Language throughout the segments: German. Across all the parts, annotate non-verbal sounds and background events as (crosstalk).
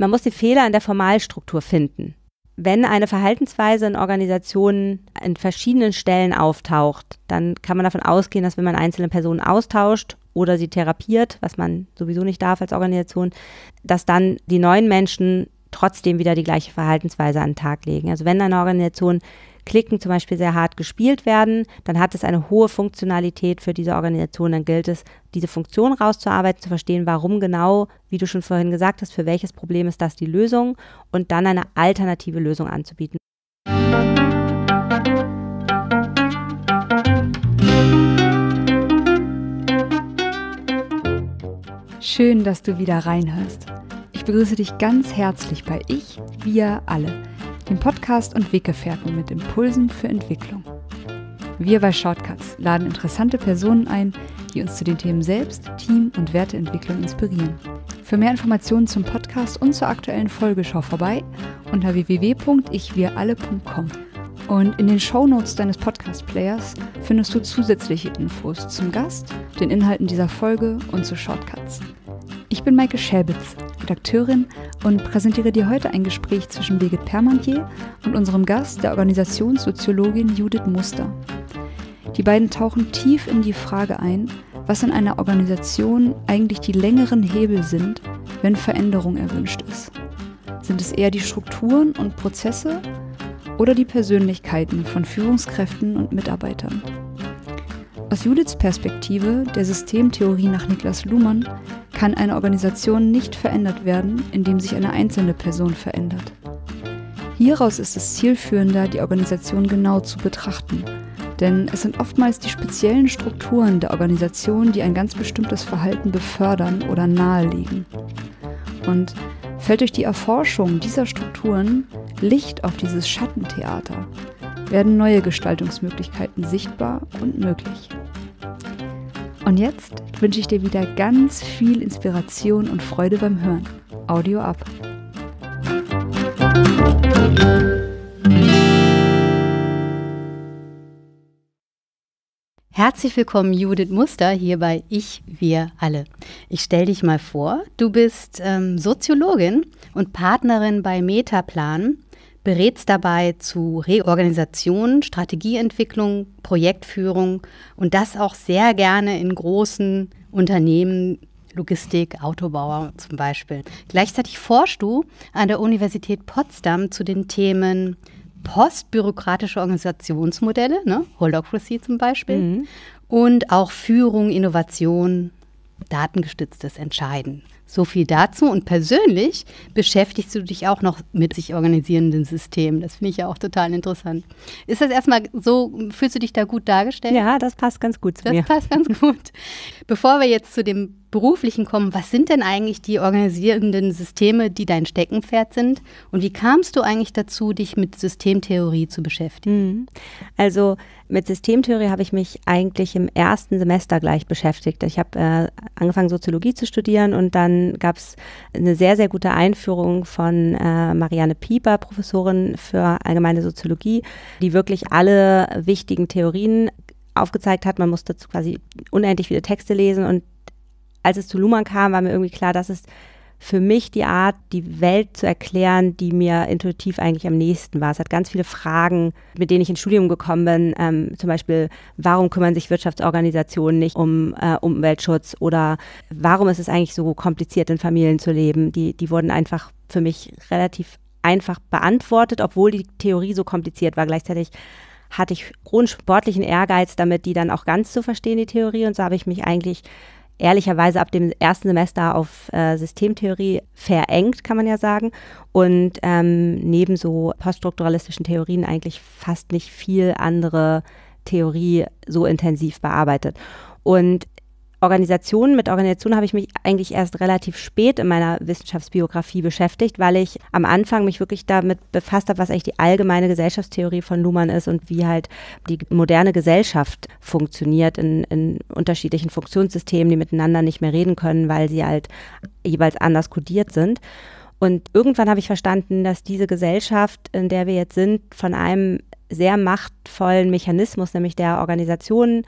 Man muss die Fehler in der Formalstruktur finden. Wenn eine Verhaltensweise in Organisationen an verschiedenen Stellen auftaucht, dann kann man davon ausgehen, dass wenn man einzelne Personen austauscht oder sie therapiert, was man sowieso nicht darf als Organisation, dass dann die neuen Menschen trotzdem wieder die gleiche Verhaltensweise an den Tag legen. Also wenn eine Organisation Klicken zum Beispiel sehr hart gespielt werden, dann hat es eine hohe Funktionalität für diese Organisation. Dann gilt es, diese Funktion rauszuarbeiten, zu verstehen, warum genau, wie du schon vorhin gesagt hast, für welches Problem ist das die Lösung und dann eine alternative Lösung anzubieten. Schön, dass du wieder reinhörst. Ich begrüße dich ganz herzlich bei Ich, Wir, Alle dem Podcast und Weggefährten mit Impulsen für Entwicklung. Wir bei Shortcuts laden interessante Personen ein, die uns zu den Themen selbst, Team und Werteentwicklung inspirieren. Für mehr Informationen zum Podcast und zur aktuellen Folge schau vorbei unter www.ichwiralle.com. Und in den Shownotes deines Podcast-Players findest du zusätzliche Infos zum Gast, den Inhalten dieser Folge und zu Shortcuts. Ich bin Maike Schäbitz, Redakteurin und präsentiere dir heute ein Gespräch zwischen Birgit Permantier und unserem Gast, der Organisationssoziologin Judith Muster. Die beiden tauchen tief in die Frage ein, was in einer Organisation eigentlich die längeren Hebel sind, wenn Veränderung erwünscht ist. Sind es eher die Strukturen und Prozesse oder die Persönlichkeiten von Führungskräften und Mitarbeitern. Aus Judiths Perspektive, der Systemtheorie nach Niklas Luhmann, kann eine Organisation nicht verändert werden, indem sich eine einzelne Person verändert. Hieraus ist es zielführender, die Organisation genau zu betrachten, denn es sind oftmals die speziellen Strukturen der Organisation, die ein ganz bestimmtes Verhalten befördern oder nahelegen. Und fällt durch die Erforschung dieser Strukturen Licht auf dieses Schattentheater werden neue Gestaltungsmöglichkeiten sichtbar und möglich. Und jetzt wünsche ich dir wieder ganz viel Inspiration und Freude beim Hören. Audio ab. Herzlich willkommen, Judith Muster, hier bei Ich, wir alle. Ich stelle dich mal vor, du bist ähm, Soziologin und Partnerin bei Metaplan, berätst dabei zu Reorganisation, Strategieentwicklung, Projektführung und das auch sehr gerne in großen Unternehmen, Logistik, Autobauer zum Beispiel. Gleichzeitig forschst du an der Universität Potsdam zu den Themen postbürokratische Organisationsmodelle, ne? Holocracy zum Beispiel, mhm. und auch Führung, Innovation, datengestütztes Entscheiden. So viel dazu. Und persönlich beschäftigst du dich auch noch mit sich organisierenden Systemen. Das finde ich ja auch total interessant. Ist das erstmal so, fühlst du dich da gut dargestellt? Ja, das passt ganz gut zu das mir. Das passt ganz gut. Bevor wir jetzt zu dem Beruflichen kommen, was sind denn eigentlich die organisierenden Systeme, die dein Steckenpferd sind? Und wie kamst du eigentlich dazu, dich mit Systemtheorie zu beschäftigen? Mhm. Also mit Systemtheorie habe ich mich eigentlich im ersten Semester gleich beschäftigt. Ich habe äh, angefangen, Soziologie zu studieren und dann gab es eine sehr, sehr gute Einführung von äh, Marianne Pieper, Professorin für allgemeine Soziologie, die wirklich alle wichtigen Theorien aufgezeigt hat. Man musste quasi unendlich viele Texte lesen und als es zu Luhmann kam, war mir irgendwie klar, das ist für mich die Art, die Welt zu erklären, die mir intuitiv eigentlich am nächsten war. Es hat ganz viele Fragen, mit denen ich ins Studium gekommen bin. Ähm, zum Beispiel, warum kümmern sich Wirtschaftsorganisationen nicht um äh, Umweltschutz oder warum ist es eigentlich so kompliziert, in Familien zu leben? Die, die wurden einfach für mich relativ einfach beantwortet, obwohl die Theorie so kompliziert war. Gleichzeitig hatte ich hohen sportlichen Ehrgeiz damit, die dann auch ganz zu verstehen, die Theorie. Und so habe ich mich eigentlich ehrlicherweise ab dem ersten Semester auf äh, Systemtheorie verengt, kann man ja sagen. Und ähm, neben so poststrukturalistischen Theorien eigentlich fast nicht viel andere Theorie so intensiv bearbeitet. Und Organisationen, mit Organisationen habe ich mich eigentlich erst relativ spät in meiner Wissenschaftsbiografie beschäftigt, weil ich am Anfang mich wirklich damit befasst habe, was eigentlich die allgemeine Gesellschaftstheorie von Luhmann ist und wie halt die moderne Gesellschaft funktioniert in, in unterschiedlichen Funktionssystemen, die miteinander nicht mehr reden können, weil sie halt jeweils anders kodiert sind. Und irgendwann habe ich verstanden, dass diese Gesellschaft, in der wir jetzt sind, von einem sehr machtvollen Mechanismus, nämlich der Organisationen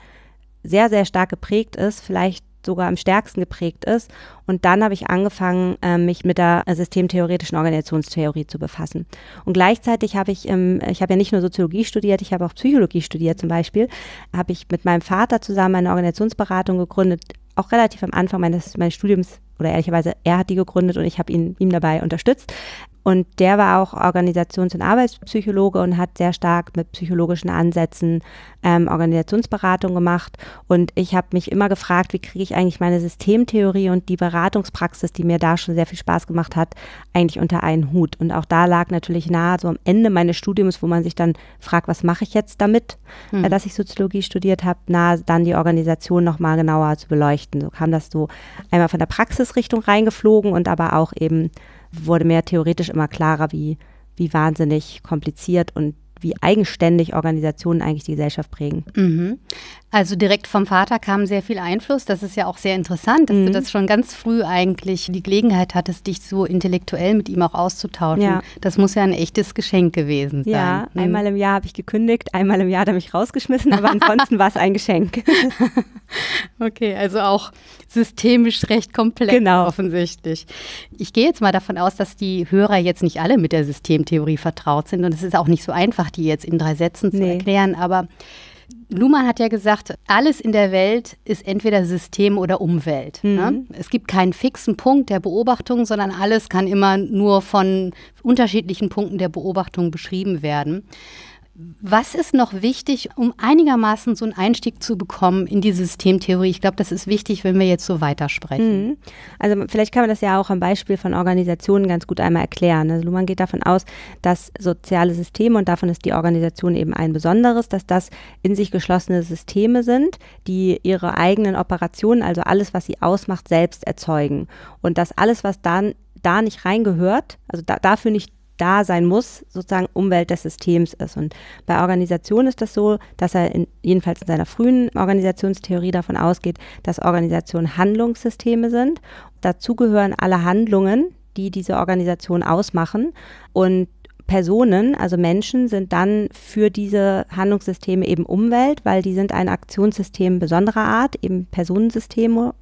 sehr, sehr stark geprägt ist, vielleicht sogar am stärksten geprägt ist. Und dann habe ich angefangen, ähm, mich mit der äh, systemtheoretischen Organisationstheorie zu befassen. Und gleichzeitig habe ich, ähm, ich habe ja nicht nur Soziologie studiert, ich habe auch Psychologie studiert zum Beispiel, habe ich mit meinem Vater zusammen eine Organisationsberatung gegründet, auch relativ am Anfang meines, meines Studiums oder ehrlicherweise, er hat die gegründet und ich habe ihn ihm dabei unterstützt. Und der war auch Organisations- und Arbeitspsychologe und hat sehr stark mit psychologischen Ansätzen ähm, Organisationsberatung gemacht. Und ich habe mich immer gefragt, wie kriege ich eigentlich meine Systemtheorie und die Beratungspraxis, die mir da schon sehr viel Spaß gemacht hat, eigentlich unter einen Hut. Und auch da lag natürlich nahe, so am Ende meines Studiums, wo man sich dann fragt, was mache ich jetzt damit, hm. Äh, dass ich Soziologie studiert habe, nahe dann die Organisation nochmal genauer zu beleuchten. So kam das so einmal von der Praxisrichtung reingeflogen und aber auch eben wurde mir theoretisch immer klarer, wie, wie wahnsinnig kompliziert und wie eigenständig Organisationen eigentlich die Gesellschaft prägen. Mhm. Also direkt vom Vater kam sehr viel Einfluss. Das ist ja auch sehr interessant, dass mhm. du das schon ganz früh eigentlich die Gelegenheit hattest, dich so intellektuell mit ihm auch auszutauschen. Ja. Das muss ja ein echtes Geschenk gewesen sein. Ja, ne? mhm. einmal im Jahr habe ich gekündigt, einmal im Jahr hat er mich rausgeschmissen, aber (laughs) ansonsten war es ein Geschenk. (laughs) okay, also auch systemisch recht komplex genau. offensichtlich. Ich gehe jetzt mal davon aus, dass die Hörer jetzt nicht alle mit der Systemtheorie vertraut sind und es ist auch nicht so einfach, Macht, die jetzt in drei Sätzen zu nee. erklären, aber Luhmann hat ja gesagt, alles in der Welt ist entweder System oder Umwelt. Ne? Mhm. Ne? Es gibt keinen fixen Punkt der Beobachtung, sondern alles kann immer nur von unterschiedlichen Punkten der Beobachtung beschrieben werden. Was ist noch wichtig, um einigermaßen so einen Einstieg zu bekommen in die Systemtheorie? Ich glaube, das ist wichtig, wenn wir jetzt so weitersprechen. Mhm. Also vielleicht kann man das ja auch am Beispiel von Organisationen ganz gut einmal erklären. Also Luhmann geht davon aus, dass soziale Systeme, und davon ist die Organisation eben ein besonderes, dass das in sich geschlossene Systeme sind, die ihre eigenen Operationen, also alles, was sie ausmacht, selbst erzeugen. Und dass alles, was dann da nicht reingehört, also da, dafür nicht da sein muss, sozusagen Umwelt des Systems ist. Und bei Organisation ist das so, dass er in, jedenfalls in seiner frühen Organisationstheorie davon ausgeht, dass Organisationen Handlungssysteme sind. Dazu gehören alle Handlungen, die diese Organisation ausmachen. Und Personen, also Menschen, sind dann für diese Handlungssysteme eben Umwelt, weil die sind ein Aktionssystem besonderer Art, eben Personensysteme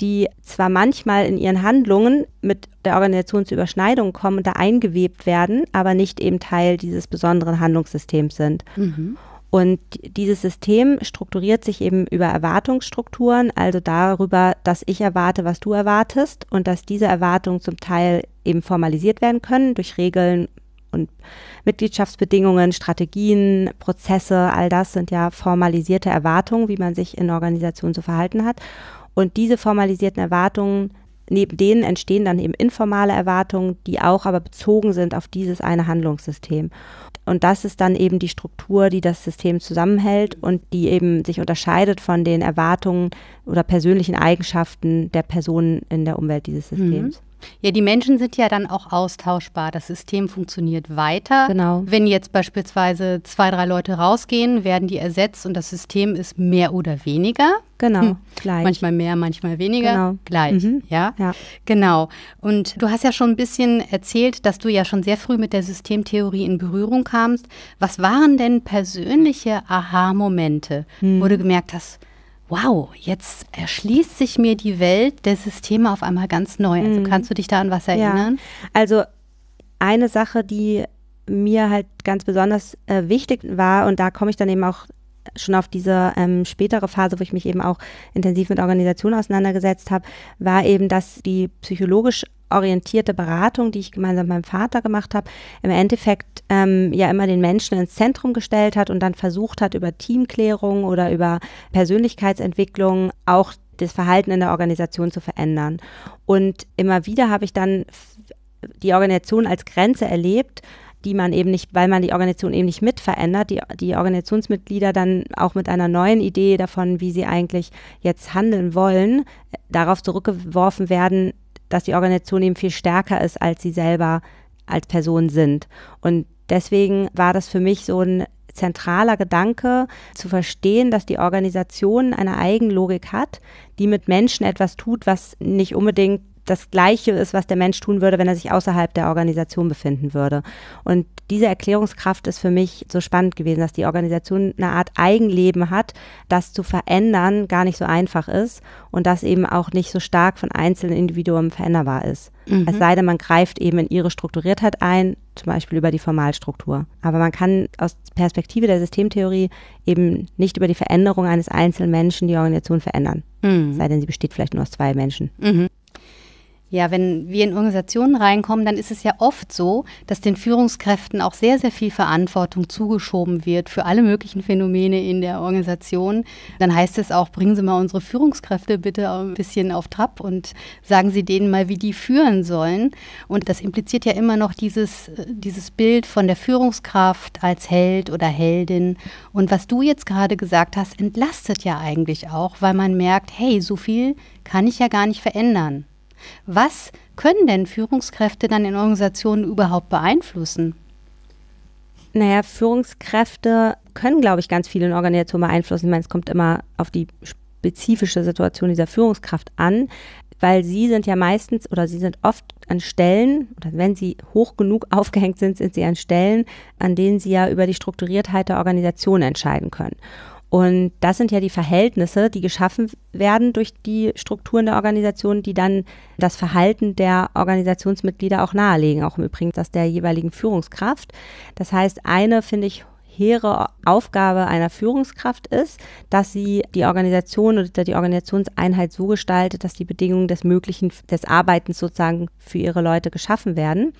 die zwar manchmal in ihren Handlungen mit der Organisation zu Überschneidungen kommen und da eingewebt werden, aber nicht eben Teil dieses besonderen Handlungssystems sind. Mhm. Und dieses System strukturiert sich eben über Erwartungsstrukturen, also darüber, dass ich erwarte, was du erwartest und dass diese Erwartungen zum Teil eben formalisiert werden können durch Regeln und Mitgliedschaftsbedingungen, Strategien, Prozesse, all das sind ja formalisierte Erwartungen, wie man sich in Organisationen zu verhalten hat. Und diese formalisierten Erwartungen, neben denen entstehen dann eben informale Erwartungen, die auch aber bezogen sind auf dieses eine Handlungssystem. Und das ist dann eben die Struktur, die das System zusammenhält und die eben sich unterscheidet von den Erwartungen oder persönlichen Eigenschaften der Personen in der Umwelt dieses mhm. Systems. Ja, die Menschen sind ja dann auch austauschbar. Das System funktioniert weiter. Genau. Wenn jetzt beispielsweise zwei, drei Leute rausgehen, werden die ersetzt und das System ist mehr oder weniger. Genau, hm. gleich. Manchmal mehr, manchmal weniger. Genau. Gleich, mhm. ja? ja. Genau. Und du hast ja schon ein bisschen erzählt, dass du ja schon sehr früh mit der Systemtheorie in Berührung kamst. Was waren denn persönliche Aha-Momente, hm. wo mhm. du gemerkt hast, wow, jetzt erschließt sich mir die Welt der Systeme auf einmal ganz neu. Also mhm. kannst du dich da an was erinnern? Ja. Also eine Sache, die mir halt ganz besonders äh, wichtig war und da komme ich dann eben auch schon auf diese ähm, spätere Phase, wo ich mich eben auch intensiv mit Organisationen auseinandergesetzt habe, war eben, dass die psychologisch orientierte Beratung, die ich gemeinsam mit meinem Vater gemacht habe, im Endeffekt ähm, ja immer den Menschen ins Zentrum gestellt hat und dann versucht hat, über Teamklärung oder über Persönlichkeitsentwicklung auch das Verhalten in der Organisation zu verändern. Und immer wieder habe ich dann die Organisation als Grenze erlebt, die man eben nicht, weil man die Organisation eben nicht mit verändert, die, die Organisationsmitglieder dann auch mit einer neuen Idee davon, wie sie eigentlich jetzt handeln wollen, darauf zurückgeworfen werden, dass die Organisation eben viel stärker ist, als sie selber als Person sind. Und deswegen war das für mich so ein zentraler Gedanke, zu verstehen, dass die Organisation eine Eigenlogik hat, die mit Menschen etwas tut, was nicht unbedingt das Gleiche ist, was der Mensch tun würde, wenn er sich außerhalb der Organisation befinden würde. Und diese Erklärungskraft ist für mich so spannend gewesen, dass die Organisation eine Art Eigenleben hat, das zu verändern gar nicht so einfach ist und das eben auch nicht so stark von einzelnen Individuen veränderbar ist. Mhm. Es sei denn, man greift eben in ihre Strukturiertheit ein, zum Beispiel über die Formalstruktur. Aber man kann aus Perspektive der Systemtheorie eben nicht über die Veränderung eines einzelnen Menschen die Organisation verändern. Mhm. Sei denn, sie besteht vielleicht nur aus zwei Menschen. Mhm. Ja, wenn wir in Organisationen reinkommen, dann ist es ja oft so, dass den Führungskräften auch sehr, sehr viel Verantwortung zugeschoben wird für alle möglichen Phänomene in der Organisation. Dann heißt es auch, bringen Sie mal unsere Führungskräfte bitte ein bisschen auf Trab und sagen Sie denen mal, wie die führen sollen. Und das impliziert ja immer noch dieses, äh, dieses Bild von der Führungskraft als Held oder Heldin. Und was du jetzt gerade gesagt hast, entlastet ja eigentlich auch, weil man merkt, hey, so viel kann ich ja gar nicht verändern. Was können denn Führungskräfte dann in Organisationen überhaupt beeinflussen? Naja, Führungskräfte können, glaube ich, ganz viel in Organisationen beeinflussen. Ich meine, es kommt immer auf die spezifische Situation dieser Führungskraft an, weil sie sind ja meistens oder sie sind oft an Stellen, oder wenn sie hoch genug (laughs) aufgehängt sind, sind sie an Stellen, an denen sie ja über die Strukturiertheit der Organisation entscheiden können. Und das sind ja die Verhältnisse, die geschaffen werden durch die Strukturen der Organisation, die dann das Verhalten der Organisationsmitglieder auch nahelegen, auch im Übrigen das der jeweiligen Führungskraft. Das heißt, eine finde ich hehre Aufgabe einer Führungskraft ist, dass sie die Organisation oder die Organisationseinheit so gestaltet, dass die Bedingungen des Möglichen, des Arbeitens sozusagen für ihre Leute geschaffen werden.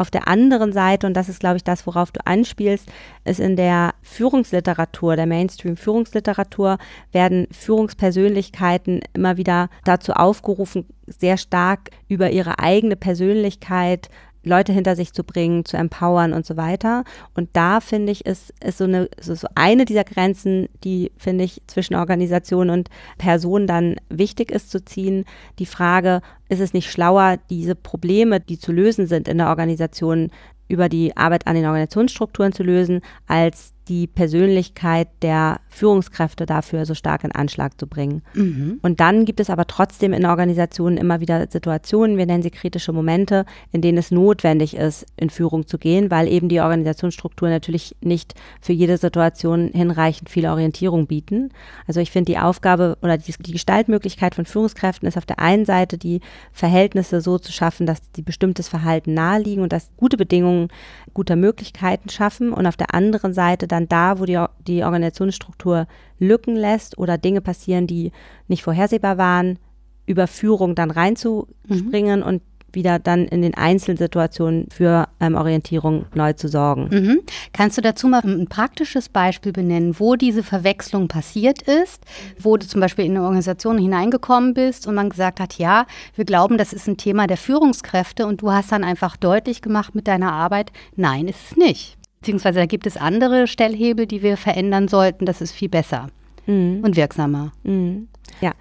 Auf der anderen Seite, und das ist, glaube ich, das, worauf du anspielst, ist in der Führungsliteratur, der Mainstream-Führungsliteratur, werden Führungspersönlichkeiten immer wieder dazu aufgerufen, sehr stark über ihre eigene Persönlichkeit Leute hinter sich zu bringen, zu empowern und so weiter. Und da finde ich, ist, ist so eine, so, so eine dieser Grenzen, die finde ich zwischen Organisation und Person dann wichtig ist zu ziehen. Die Frage, ist es nicht schlauer, diese Probleme, die zu lösen sind in der Organisation, über die Arbeit an den Organisationsstrukturen zu lösen, als die Persönlichkeit der Führungskräfte dafür so stark in Anschlag zu bringen. Mhm. Und dann gibt es aber trotzdem in Organisationen immer wieder Situationen, wir nennen sie kritische Momente, in denen es notwendig ist, in Führung zu gehen, weil eben die Organisationsstruktur natürlich nicht für jede Situation hinreichend viel Orientierung bieten. Also ich finde die Aufgabe oder die, die Gestaltmöglichkeit von Führungskräften ist auf der einen Seite die Verhältnisse so zu schaffen, dass die bestimmtes Verhalten naheliegen und dass gute Bedingungen guter Möglichkeiten schaffen und auf der anderen Seite dann dann da, wo die, die Organisationsstruktur Lücken lässt oder Dinge passieren, die nicht vorhersehbar waren, über Führung dann reinzuspringen mhm. und wieder dann in den Einzelsituationen für ähm, Orientierung neu zu sorgen. Mhm. Kannst du dazu mal ein praktisches Beispiel benennen, wo diese Verwechslung passiert ist, wo du zum Beispiel in eine Organisation hineingekommen bist und man gesagt hat, ja, wir glauben, das ist ein Thema der Führungskräfte und du hast dann einfach deutlich gemacht mit deiner Arbeit, nein, ist es nicht. Beziehungsweise da gibt es andere Stellhebel, die wir verändern sollten. Das ist viel besser mhm. und wirksamer. Mhm. Ja.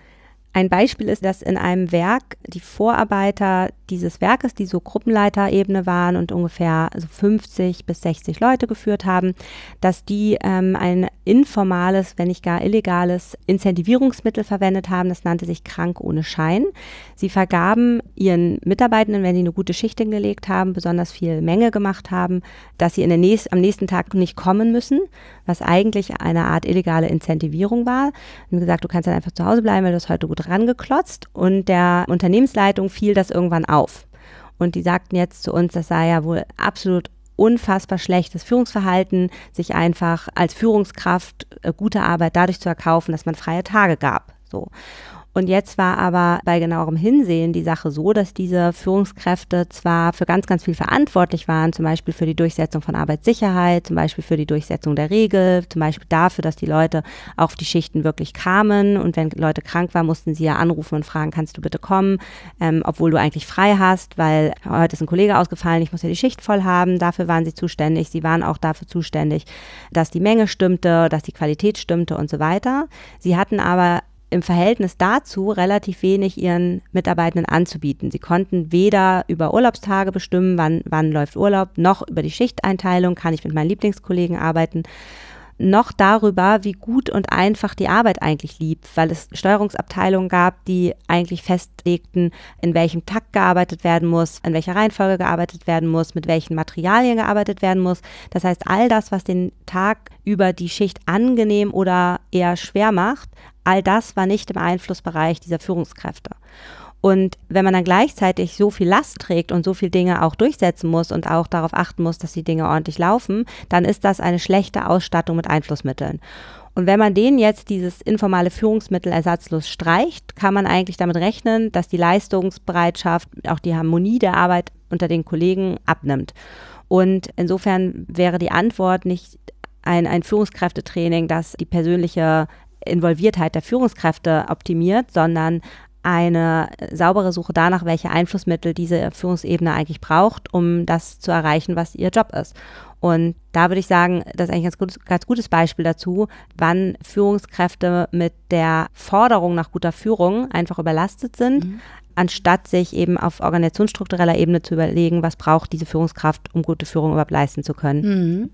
Ein Beispiel ist, dass in einem Werk die Vorarbeiter dieses Werkes, die so Gruppenleiterebene waren und ungefähr also 50 bis 60 Leute geführt haben, dass die ähm, ein informales, wenn nicht gar illegales Incentivierungsmittel verwendet haben. Das nannte sich krank ohne Schein. Sie vergaben ihren Mitarbeitenden, wenn sie eine gute Schicht hingelegt haben, besonders viel Menge gemacht haben, dass sie in der nächst, am nächsten Tag nicht kommen müssen, was eigentlich eine Art illegale Incentivierung war. Und gesagt, du kannst dann einfach zu Hause bleiben, weil du es heute gut rangeklotzt. Und der Unternehmensleitung fiel das irgendwann auf auf. Und die sagten jetzt zu uns, das sei ja wohl absolut unfassbar schlechtes Führungsverhalten, sich einfach als Führungskraft äh, gute Arbeit dadurch zu erkaufen, dass man freie Tage gab. So. Und jetzt war aber bei genauerem Hinsehen die Sache so, dass diese Führungskräfte zwar für ganz, ganz viel verantwortlich waren, zum Beispiel für die Durchsetzung von Arbeitssicherheit, zum Beispiel für die Durchsetzung der Regel, zum Beispiel dafür, dass die Leute auf die Schichten wirklich kamen. Und wenn Leute krank waren, mussten sie ja anrufen und fragen, kannst du bitte kommen, ähm, obwohl du eigentlich frei hast, weil heute ist ein Kollege ausgefallen, ich muss ja die Schicht voll haben. Dafür waren sie zuständig. Sie waren auch dafür zuständig, dass die Menge stimmte, dass die Qualität stimmte und so weiter. Sie hatten aber im Verhältnis dazu relativ wenig ihren Mitarbeitenden anzubieten. Sie konnten weder über Urlaubstage bestimmen, wann, wann läuft Urlaub, noch über die Schichteinteilung, kann ich mit meinen Lieblingskollegen arbeiten noch darüber, wie gut und einfach die Arbeit eigentlich lief, weil es Steuerungsabteilungen gab, die eigentlich festlegten, in welchem Takt gearbeitet werden muss, in welcher Reihenfolge gearbeitet werden muss, mit welchen Materialien gearbeitet werden muss. Das heißt, all das, was den Tag über die Schicht angenehm oder eher schwer macht, all das war nicht im Einflussbereich dieser Führungskräfte. Und wenn man dann gleichzeitig so viel Last trägt und so viel Dinge auch durchsetzen muss und auch darauf achten muss, dass die Dinge ordentlich laufen, dann ist das eine schlechte Ausstattung mit Einflussmitteln. Und wenn man denen jetzt dieses informale Führungsmittel ersatzlos streicht, kann man eigentlich damit rechnen, dass die Leistungsbereitschaft, auch die Harmonie der Arbeit unter den Kollegen abnimmt. Und insofern wäre die Antwort nicht ein, ein Führungskräftetraining, das die persönliche Involviertheit der Führungskräfte optimiert, sondern eine saubere Suche danach, welche Einflussmittel diese Führungsebene eigentlich braucht, um das zu erreichen, was ihr Job ist. Und da würde ich sagen, das ist eigentlich ein ganz gutes, ganz gutes Beispiel dazu, wann Führungskräfte mit der Forderung nach guter Führung einfach überlastet sind, mhm. anstatt sich eben auf organisationsstruktureller Ebene zu überlegen, was braucht diese Führungskraft, um gute Führung überhaupt leisten zu können. Mhm.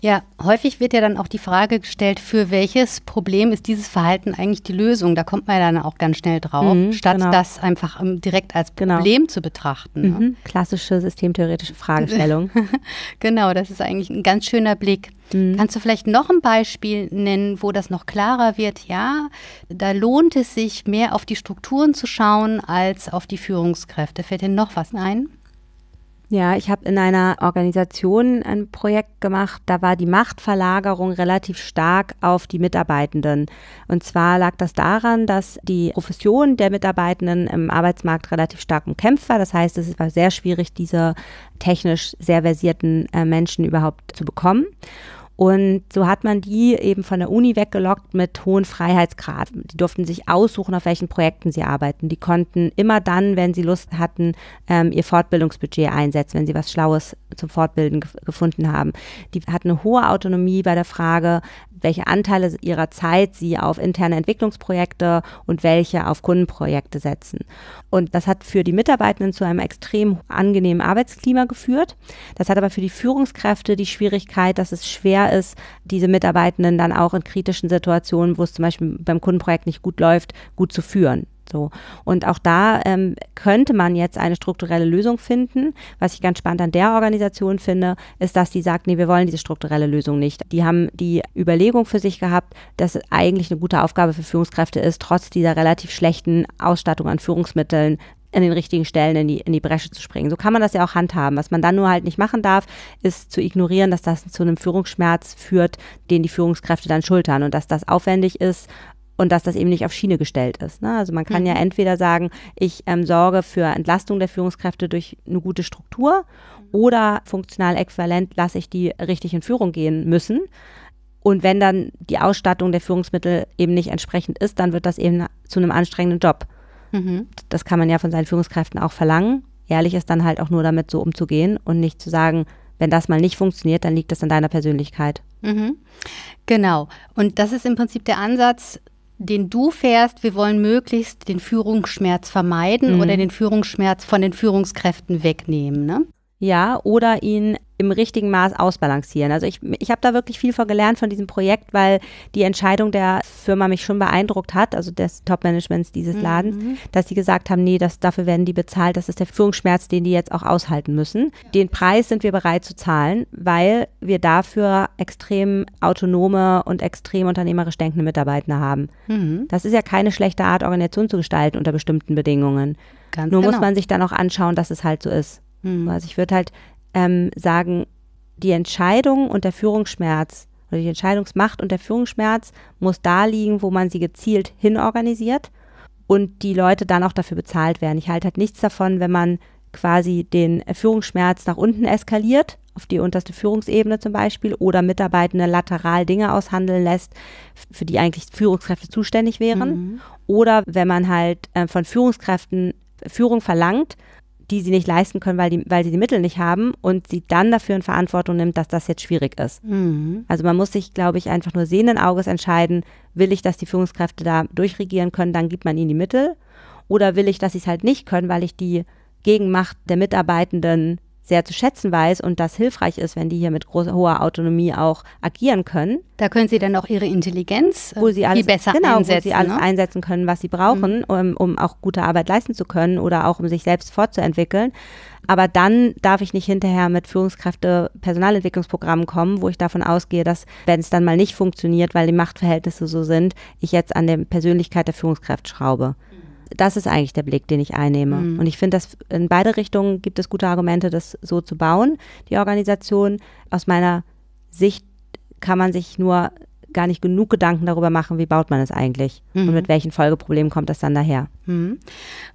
Ja, häufig wird ja dann auch die Frage gestellt, für welches Problem ist dieses Verhalten eigentlich die Lösung? Da kommt man ja dann auch ganz schnell drauf, mhm, statt genau. das einfach ähm, direkt als genau. Problem genau. zu betrachten. Ne? Mhm, klassische systemtheoretische Fragestellung. (laughs) genau, das ist eigentlich ein ganz schöner Blick. Mhm. Kannst du vielleicht noch ein Beispiel nennen, wo das noch klarer wird? Ja, da lohnt es sich, mehr auf die Strukturen zu schauen als auf die Führungskräfte. Fällt dir noch was ein? Ja, ich habe in einer Organisation ein Projekt gemacht, da war die Machtverlagerung relativ stark auf die Mitarbeitenden. Und zwar lag das daran, dass die Profession der Mitarbeitenden im Arbeitsmarkt relativ stark umkämpft war. Das heißt, es war sehr schwierig, diese technisch sehr versierten äh, Menschen überhaupt zu bekommen. Und so hat man die eben von der Uni weggelockt mit hohen Freiheitsgraden. Die durften sich aussuchen, auf welchen Projekten sie arbeiten. Die konnten immer dann, wenn sie Lust hatten, ähm, ihr Fortbildungsbudget einsetzen, wenn sie was Schlaues zum Fortbilden gefunden haben. Die hatten eine hohe Autonomie bei der Frage, welche Anteile ihrer Zeit sie auf interne Entwicklungsprojekte und welche auf Kundenprojekte setzen. Und das hat für die Mitarbeitenden zu einem extrem angenehmen Arbeitsklima geführt. Das hat aber für die Führungskräfte die Schwierigkeit, dass es schwer ist, diese Mitarbeitenden dann auch in kritischen Situationen, wo es zum Beispiel beim Kundenprojekt nicht gut läuft, gut zu führen. So. Und auch da ähm, könnte man jetzt eine strukturelle Lösung finden. Was ich ganz spannend an der Organisation finde, ist, dass die sagt, nee, wir wollen diese strukturelle Lösung nicht. Die haben die Überlegung für sich gehabt, dass es eigentlich eine gute Aufgabe für Führungskräfte ist, trotz dieser relativ schlechten Ausstattung an Führungsmitteln in den richtigen Stellen in die, in die Bresche zu springen. So kann man das ja auch handhaben. Was man dann nur halt nicht machen darf, ist zu ignorieren, dass das zu einem Führungsschmerz führt, den die Führungskräfte dann schultern und dass das aufwendig ist und dass das eben nicht auf Schiene gestellt ist. Ne? Also man kann mhm. ja entweder sagen, ich ähm, sorge für Entlastung der Führungskräfte durch eine gute Struktur oder funktional äquivalent lasse ich die richtig in Führung gehen müssen. Und wenn dann die Ausstattung der Führungsmittel eben nicht entsprechend ist, dann wird das eben zu einem anstrengenden Job. Mhm. Das kann man ja von seinen Führungskräften auch verlangen. Ehrlich ist dann halt auch nur damit so umzugehen und nicht zu sagen, wenn das mal nicht funktioniert, dann liegt das an deiner Persönlichkeit. Mhm. Genau. Und das ist im Prinzip der Ansatz, den du fährst, wir wollen möglichst den Führungsschmerz vermeiden mhm. oder den Führungsschmerz von den Führungskräften wegnehmen. Ne? Ja, oder ihn im richtigen Maß ausbalancieren. Also ich, ich habe da wirklich viel von gelernt von diesem Projekt, weil die Entscheidung der Firma mich schon beeindruckt hat, also des Top-Managements dieses mhm. Ladens, mhm. dass sie gesagt haben, nee, das, dafür werden die bezahlt, das ist der Führungsschmerz, den die jetzt auch aushalten müssen. Den Preis sind wir bereit zu zahlen, weil wir dafür extrem autonome und extrem unternehmerisch denkende Mitarbeiter haben. Mhm. Das ist ja keine schlechte Art, Organisation zu gestalten unter bestimmten Bedingungen. Ganz Nur genau. muss man sich dann auch anschauen, dass es halt so ist. Mhm. Also ich würde halt ähm, sagen, die Entscheidung und der Führungsschmerz oder die Entscheidungsmacht und der Führungsschmerz muss da liegen, wo man sie gezielt hinorganisiert und die Leute dann auch dafür bezahlt werden. Ich halte halt nichts davon, wenn man quasi den Führungsschmerz nach unten eskaliert, auf die unterste Führungsebene zum Beispiel, oder Mitarbeitende lateral Dinge aushandeln lässt, für die eigentlich Führungskräfte zuständig wären. Mhm. Oder wenn man halt äh, von Führungskräften Führung verlangt, die sie nicht leisten können, weil, die, weil sie die Mittel nicht haben und sie dann dafür in Verantwortung nimmt, dass das jetzt schwierig ist. Mhm. Also man muss sich, glaube ich, einfach nur sehenden Auges entscheiden, will ich, dass die Führungskräfte da durchregieren können, dann gibt man ihnen die Mittel. Oder will ich, dass sie es halt nicht können, weil ich die Gegenmacht der Mitarbeitenden sehr zu schätzen weiß und das hilfreich ist, wenn die hier mit großer, hoher Autonomie auch agieren können. Da können sie dann auch ihre Intelligenz äh, wo sie alles, viel besser genau, einsetzen. Wo sie alles ne? einsetzen können, was sie brauchen, mhm. um, um auch gute Arbeit leisten zu können oder auch um sich selbst fortzuentwickeln. Aber dann darf ich nicht hinterher mit Führungskräfte Personalentwicklungsprogrammen kommen, wo ich davon ausgehe, dass, wenn es dann mal nicht funktioniert, weil die Machtverhältnisse so sind, ich jetzt an der Persönlichkeit der Führungskraft schraube das ist eigentlich der Blick, den ich einnehme. Mhm. Und ich finde, dass in beide Richtungen gibt es gute Argumente, das so zu bauen, die Organisation. Aus meiner Sicht kann man sich nur gar nicht genug Gedanken darüber machen, wie baut man es eigentlich mhm. und mit welchen Folgeproblemen kommt das dann daher. Mhm.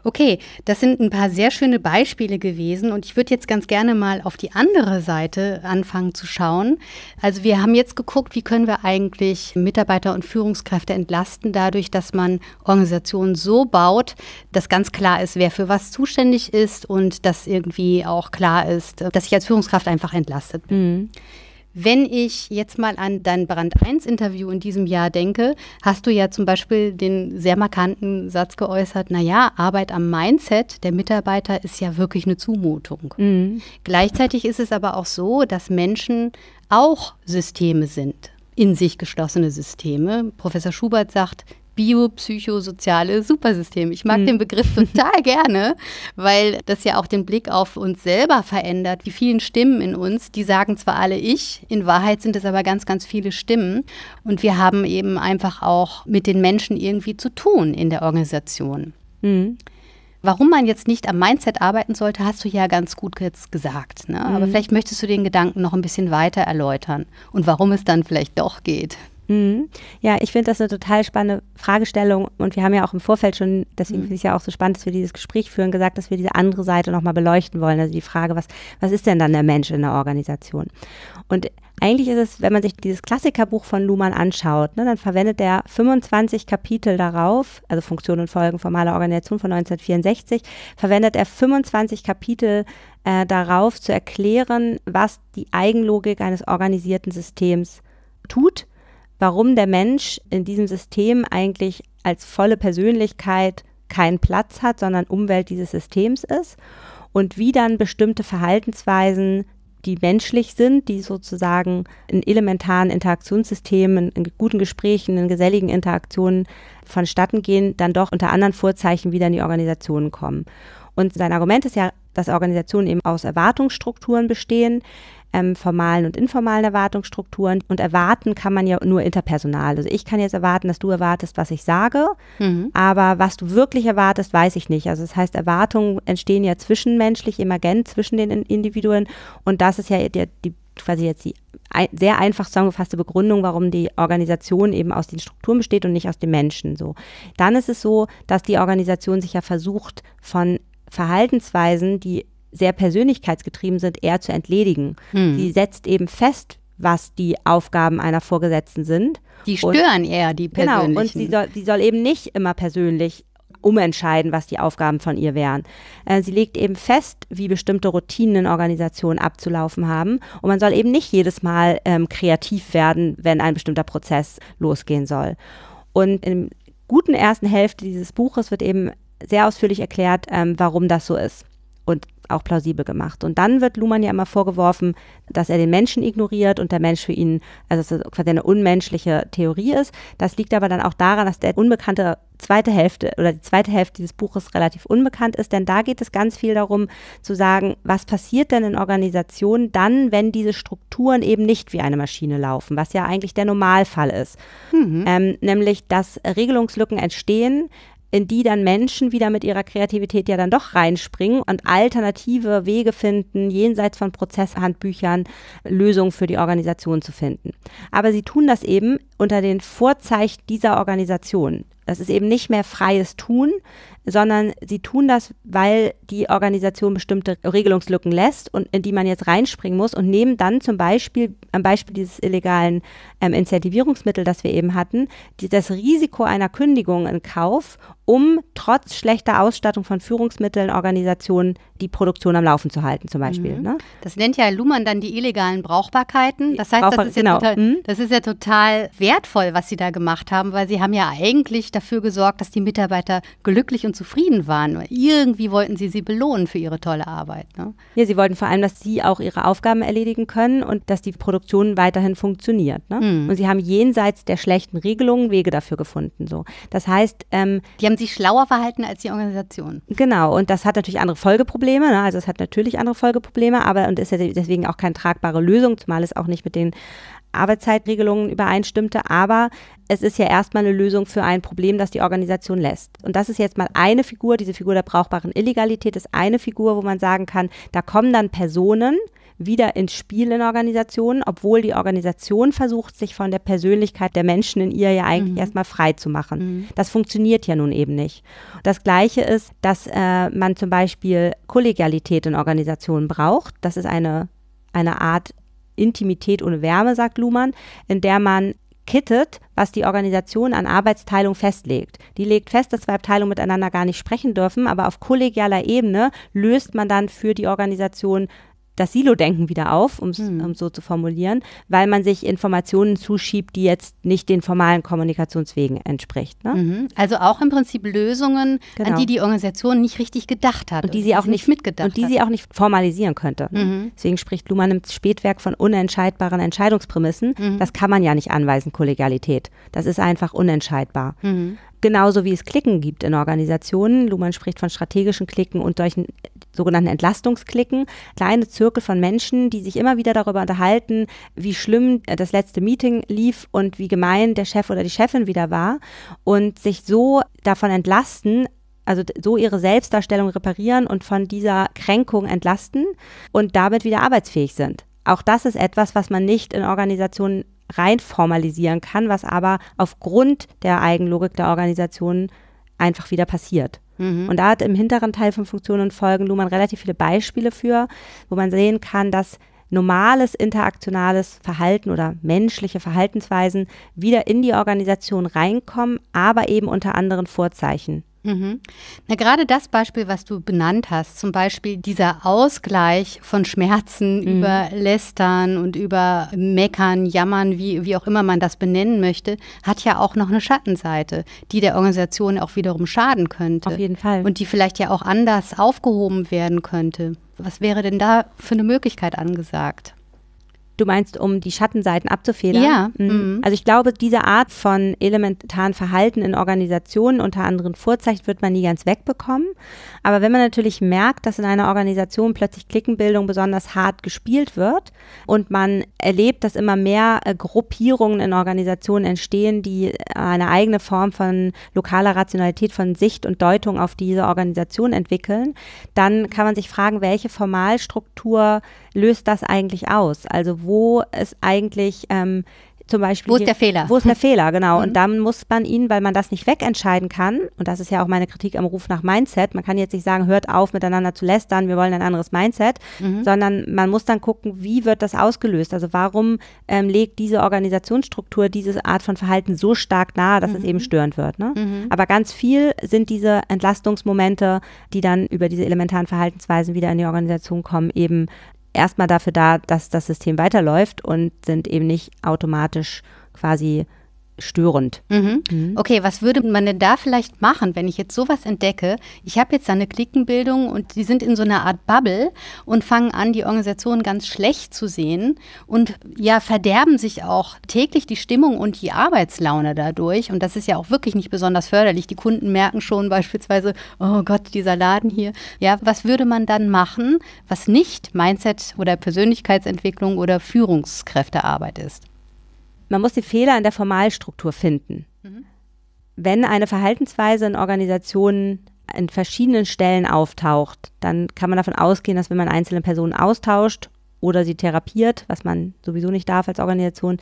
Okay, das sind ein paar sehr schöne Beispiele gewesen und ich würde jetzt ganz gerne mal auf die andere Seite anfangen zu schauen. Also wir haben jetzt geguckt, wie können wir eigentlich Mitarbeiter und Führungskräfte entlasten dadurch, dass man Organisationen so baut, dass ganz klar ist, wer für was zuständig ist und dass irgendwie auch klar ist, dass ich als Führungskraft einfach entlastet bin. Mhm. Wenn ich jetzt mal an dein Brand 1 Interview in diesem Jahr denke, hast du ja zum Beispiel den sehr markanten Satz geäußert, naja, Arbeit am Mindset der Mitarbeiter ist ja wirklich eine Zumutung. Mhm. Gleichzeitig ist es aber auch so, dass Menschen auch Systeme sind in sich geschlossene Systeme. Professor Schubert sagt, biopsychosoziale Supersystem. Ich mag mhm. den Begriff (laughs) total gerne, weil das ja auch den Blick auf uns selber verändert. Die vielen Stimmen in uns, die sagen zwar alle ich, in Wahrheit sind es aber ganz, ganz viele Stimmen. Und wir haben eben einfach auch mit den Menschen irgendwie zu tun in der Organisation. Mhm. Warum man jetzt nicht am Mindset arbeiten sollte, hast du ja ganz gut jetzt gesagt. Ne? Aber mhm. vielleicht möchtest du den Gedanken noch ein bisschen weiter erläutern und warum es dann vielleicht doch geht. Mhm. Ja, ich finde das eine total spannende Fragestellung und wir haben ja auch im Vorfeld schon, deswegen mhm. finde ich es ja auch so spannend, dass wir dieses Gespräch führen, gesagt, dass wir diese andere Seite nochmal beleuchten wollen. Also die Frage, was, was ist denn dann der Mensch in der Organisation? Und eigentlich ist es, wenn man sich dieses Klassikerbuch von Luhmann anschaut, ne, dann verwendet er 25 Kapitel darauf, also Funktionen und Folgen formaler Organisation von 1964, verwendet er 25 Kapitel äh, darauf zu erklären, was die Eigenlogik eines organisierten Systems tut warum der Mensch in diesem System eigentlich als volle Persönlichkeit keinen Platz hat, sondern Umwelt dieses Systems ist und wie dann bestimmte Verhaltensweisen, die menschlich sind, die sozusagen in elementaren Interaktionssystemen, in guten Gesprächen, in geselligen Interaktionen vonstatten gehen, dann doch unter anderen Vorzeichen wieder in die Organisationen kommen. Und sein Argument ist ja, dass Organisationen eben aus Erwartungsstrukturen bestehen, ähm, formalen und informalen Erwartungsstrukturen. Und erwarten kann man ja nur interpersonal. Also ich kann jetzt erwarten, dass du erwartest, was ich sage, mhm. aber was du wirklich erwartest, weiß ich nicht. Also das heißt, Erwartungen entstehen ja zwischenmenschlich, emergent zwischen den Individuen. Und das ist ja die, die quasi jetzt die sehr einfach zusammengefasste Begründung, warum die Organisation eben aus den Strukturen besteht und nicht aus den Menschen so. Dann ist es so, dass die Organisation sich ja versucht, von Verhaltensweisen, die sehr persönlichkeitsgetrieben sind, eher zu entledigen. Hm. Sie setzt eben fest, was die Aufgaben einer Vorgesetzten sind. Die stören und, eher die persönlichen. Genau, und sie soll, sie soll eben nicht immer persönlich umentscheiden, was die Aufgaben von ihr wären. Äh, sie legt eben fest, wie bestimmte Routinen in Organisationen abzulaufen haben. Und man soll eben nicht jedes Mal ähm, kreativ werden, wenn ein bestimmter Prozess losgehen soll. Und in der guten ersten Hälfte dieses Buches wird eben sehr ausführlich erklärt, ähm, warum das so ist. Und auch plausibel gemacht. Und dann wird Luhmann ja immer vorgeworfen, dass er den Menschen ignoriert und der Mensch für ihn, also dass das quasi eine unmenschliche Theorie ist. Das liegt aber dann auch daran, dass der unbekannte zweite Hälfte oder die zweite Hälfte dieses Buches relativ unbekannt ist, denn da geht es ganz viel darum zu sagen, was passiert denn in Organisationen dann, wenn diese Strukturen eben nicht wie eine Maschine laufen, was ja eigentlich der Normalfall ist. Mhm. Ähm, nämlich, dass Regelungslücken entstehen, in die dann Menschen wieder mit ihrer Kreativität ja dann doch reinspringen und alternative Wege finden, jenseits von Prozesshandbüchern Lösungen für die Organisation zu finden. Aber sie tun das eben unter den Vorzeichen dieser Organisation. Das ist eben nicht mehr freies Tun, sondern sie tun das, weil die Organisation bestimmte Regelungslücken lässt und in die man jetzt reinspringen muss und nehmen dann zum Beispiel, am Beispiel dieses illegalen ähm, Incentivierungsmittel, das wir eben hatten, die, das Risiko einer Kündigung in Kauf, um trotz schlechter Ausstattung von Führungsmitteln, Organisationen die Produktion am Laufen zu halten, zum Beispiel. Mhm. Ne? Das nennt ja Luhmann dann die illegalen Brauchbarkeiten. Das heißt, Brauchbar das, ist genau. ja total, mhm. das ist ja total wertvoll, was Sie da gemacht haben, weil Sie haben ja eigentlich dafür gesorgt, dass die Mitarbeiter glücklich und zufrieden waren. Irgendwie wollten Sie sie belohnen für ihre tolle Arbeit. Ne? Ja, Sie wollten vor allem, dass sie auch ihre Aufgaben erledigen können und dass die Produktion weiterhin funktioniert. Ne? Mhm. Und Sie haben jenseits der schlechten Regelungen Wege dafür gefunden. So. Das heißt, ähm, die haben haben sich schlauer verhalten als die Organisation. Genau, und das hat natürlich andere Folgeprobleme. Ne? Also es hat natürlich andere Folgeprobleme, aber und ist ja deswegen auch keine tragbare Lösung, zumal es auch nicht mit den Arbeitszeitregelungen übereinstimmte, aber es ist ja erstmal eine Lösung für ein Problem, das die Organisation lässt. Und das ist jetzt mal eine Figur, diese Figur der brauchbaren Illegalität ist eine Figur, wo man sagen kann, da kommen dann Personen, wieder ins Spiel in Organisationen, obwohl die Organisation versucht, sich von der Persönlichkeit der Menschen in ihr ja eigentlich mhm. erstmal frei zu machen. Mhm. Das funktioniert ja nun eben nicht. Das Gleiche ist, dass äh, man zum Beispiel Kollegialität in Organisationen braucht. Das ist eine, eine Art Intimität ohne Wärme, sagt Luhmann, in der man kittet, was die Organisation an Arbeitsteilung festlegt. Die legt fest, dass zwei Abteilungen miteinander gar nicht sprechen dürfen, aber auf kollegialer Ebene löst man dann für die Organisation das Silo-Denken wieder auf, hm. um es hm. so zu formulieren, weil man sich Informationen zuschiebt, die jetzt nicht den formalen Kommunikationswegen entspricht. Ne? Mhm. Also auch im Prinzip Lösungen, genau. an die die Organisation nicht richtig gedacht hat und die sie auch nicht, nicht mitgedacht und die hat. sie auch nicht formalisieren könnte. Mhm. Deswegen spricht Luhmann im Spätwerk von unentscheidbaren Entscheidungsprämissen. Mhm. Das kann man ja nicht anweisen, Kollegialität. Das ist einfach unentscheidbar. Mhm. Genauso wie es Klicken gibt in Organisationen. Luhmann spricht von strategischen Klicken und solchen sogenannten Entlastungsklicken. Kleine Zirkel von Menschen, die sich immer wieder darüber unterhalten, wie schlimm äh, das letzte Meeting lief und wie gemein der Chef oder die Chefin wieder war und sich so davon entlasten, also so ihre Selbstdarstellung reparieren und von dieser Kränkung entlasten und damit wieder arbeitsfähig sind. Auch das ist etwas, was man nicht in Organisationen rein formalisieren kann, was aber aufgrund der Eigenlogik der Organisation einfach wieder passiert. Mhm. Und da hat im hinteren Teil von Funktionen und Folgen Luhmann relativ viele Beispiele für, wo man sehen kann, dass normales interaktionales Verhalten oder menschliche Verhaltensweisen wieder in die Organisation reinkommen, aber eben unter anderen Vorzeichen. Mhm. Na, gerade das Beispiel, was du benannt hast, zum Beispiel dieser Ausgleich von Schmerzen mhm. über Lästern und über Meckern, Jammern, wie, wie auch immer man das benennen möchte, hat ja auch noch eine Schattenseite, die der Organisation auch wiederum schaden könnte. Auf jeden Fall. Und die vielleicht ja auch anders aufgehoben werden könnte. Was wäre denn da für eine Möglichkeit angesagt? Du meinst, um die Schattenseiten abzufedern? Ja. Mhm. mhm. Also ich glaube, diese Art von elementaren Verhalten in Organisationen, unter anderem Vorzeichen, wird man nie ganz wegbekommen. Aber wenn man natürlich merkt, dass in einer Organisation plötzlich Klickenbildung besonders hart gespielt wird und man erlebt, dass immer mehr äh, Gruppierungen in Organisationen entstehen, die äh, eine eigene Form von lokaler Rationalität, von Sicht und Deutung auf diese Organisation entwickeln, dann kann man sich fragen, welche Formalstruktur löst das eigentlich aus? Also wo ist eigentlich ähm, zum Beispiel. Wo ist der Fehler? Wo ist der Fehler, genau. Mhm. Und dann muss man ihn, weil man das nicht wegentscheiden kann, und das ist ja auch meine Kritik am Ruf nach Mindset, man kann jetzt nicht sagen, hört auf, miteinander zu lästern, wir wollen ein anderes Mindset, mhm. sondern man muss dann gucken, wie wird das ausgelöst? Also warum ähm, legt diese Organisationsstruktur diese Art von Verhalten so stark nahe, dass mhm. es eben störend wird? Ne? Mhm. Aber ganz viel sind diese Entlastungsmomente, die dann über diese elementaren Verhaltensweisen wieder in die Organisation kommen, eben erstmal dafür da, dass das System weiterläuft und sind eben nicht automatisch quasi störend. Mhm. Mhm. Okay, was würde man denn da vielleicht machen, wenn ich jetzt sowas entdecke? Ich habe jetzt eine Klickenbildung und die sind in so einer Art Bubble und fangen an, die Organisation ganz schlecht zu sehen und ja, verderben sich auch täglich die Stimmung und die Arbeitslaune dadurch. Und das ist ja auch wirklich nicht besonders förderlich. Die Kunden merken schon beispielsweise, oh Gott, dieser Laden hier. Ja, was würde man dann machen, was nicht Mindset oder Persönlichkeitsentwicklung oder Führungskräftearbeit ist? Man muss die Fehler in der Formalstruktur finden. Mhm. Wenn eine Verhaltensweise in Organisationen in verschiedenen Stellen auftaucht, dann kann man davon ausgehen, dass wenn man einzelne Personen austauscht oder sie therapiert, was man sowieso nicht darf als Organisation,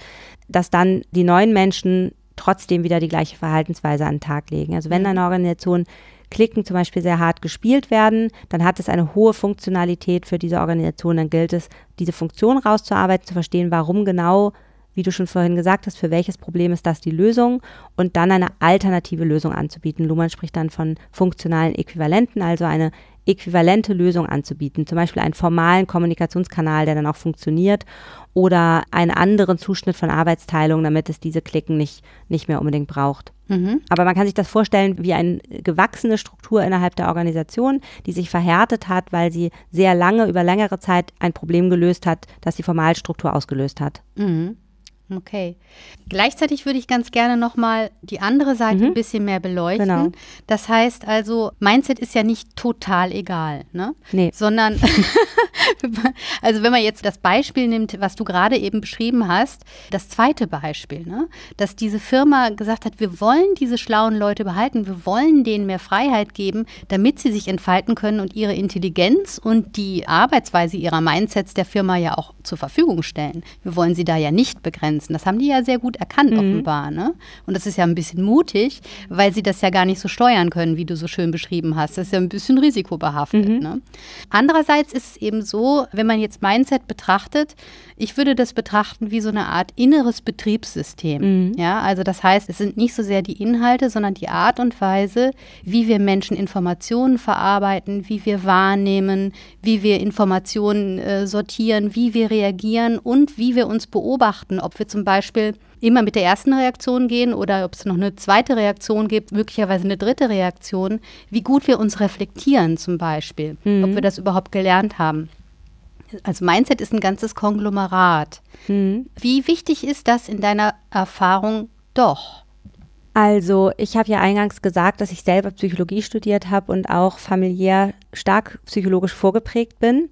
dass dann die neuen Menschen trotzdem wieder die gleiche Verhaltensweise an den Tag legen. Also wenn mhm. eine Organisation Klicken zum Beispiel sehr hart gespielt werden, dann hat es eine hohe Funktionalität für diese Organisation. Dann gilt es, diese Funktion rauszuarbeiten, zu verstehen, warum genau wie du schon vorhin gesagt hast, für welches Problem ist das die Lösung und dann eine alternative Lösung anzubieten. Luhmann spricht dann von funktionalen Äquivalenten, also eine äquivalente Lösung anzubieten, zum Beispiel einen formalen Kommunikationskanal, der dann auch funktioniert oder einen anderen Zuschnitt von Arbeitsteilung, damit es diese Klicken nicht, nicht mehr unbedingt braucht. Mhm. Aber man kann sich das vorstellen wie eine gewachsene Struktur innerhalb der Organisation, die sich verhärtet hat, weil sie sehr lange, über längere Zeit ein Problem gelöst hat, das die Formalstruktur ausgelöst hat. Mhm. Hm, okay. Gleichzeitig würde ich ganz gerne nochmal die andere Seite mhm. ein bisschen mehr beleuchten. Genau. Das heißt also, Mindset ist ja nicht total egal, ne? Nee. Sondern, (laughs) also wenn man jetzt das Beispiel nimmt, was du gerade eben beschrieben hast, das zweite Beispiel, ne? Dass diese Firma gesagt hat, wir wollen diese schlauen Leute behalten, wir wollen denen mehr Freiheit geben, damit sie sich entfalten können und ihre Intelligenz und die Arbeitsweise ihrer Mindsets der Firma ja auch zur Verfügung stellen. Wir wollen sie da ja nicht begrenzen abgrenzen. Das haben die ja sehr gut erkannt, mhm. offenbar. Ne? Und das ist ja ein bisschen mutig, weil sie das ja gar nicht so steuern können, wie du so schön beschrieben hast. Das ist ja ein bisschen risikobehaftet. Mhm. Ne? Andererseits ist es eben so, wenn man jetzt Mindset betrachtet, ich würde das betrachten wie so eine Art inneres Betriebssystem. Mhm. Ja, also das heißt, es sind nicht so sehr die Inhalte, sondern die Art und Weise, wie wir Menschen Informationen verarbeiten, wie wir wahrnehmen, wie wir Informationen äh, sortieren, wie wir reagieren und wie wir uns beobachten, ob wir zum Beispiel immer mit der ersten Reaktion gehen oder ob es noch eine zweite Reaktion gibt, möglicherweise eine dritte Reaktion, wie gut wir uns reflektieren zum Beispiel, mhm. ob wir das überhaupt gelernt haben. Also Mindset ist ein ganzes Konglomerat. Mhm. Wie wichtig ist das in deiner Erfahrung doch? Also, ich habe ja eingangs gesagt, dass ich selber Psychologie studiert habe und auch familiär stark psychologisch vorgeprägt bin.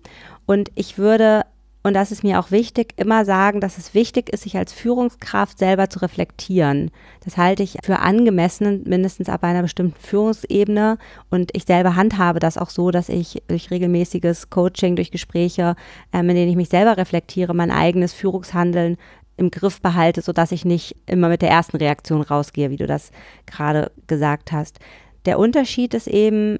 Und ich würde und das ist mir auch wichtig, immer sagen, dass es wichtig ist, sich als Führungskraft selber zu reflektieren. Das halte ich für angemessen, mindestens ab einer bestimmten Führungsebene. Und ich selber handhabe das auch so, dass ich durch regelmäßiges Coaching, durch Gespräche, ähm, in denen ich mich selber reflektiere, mein eigenes Führungshandeln im Griff behalte, sodass ich nicht immer mit der ersten Reaktion rausgehe, wie du das gerade gesagt hast. Der Unterschied ist eben,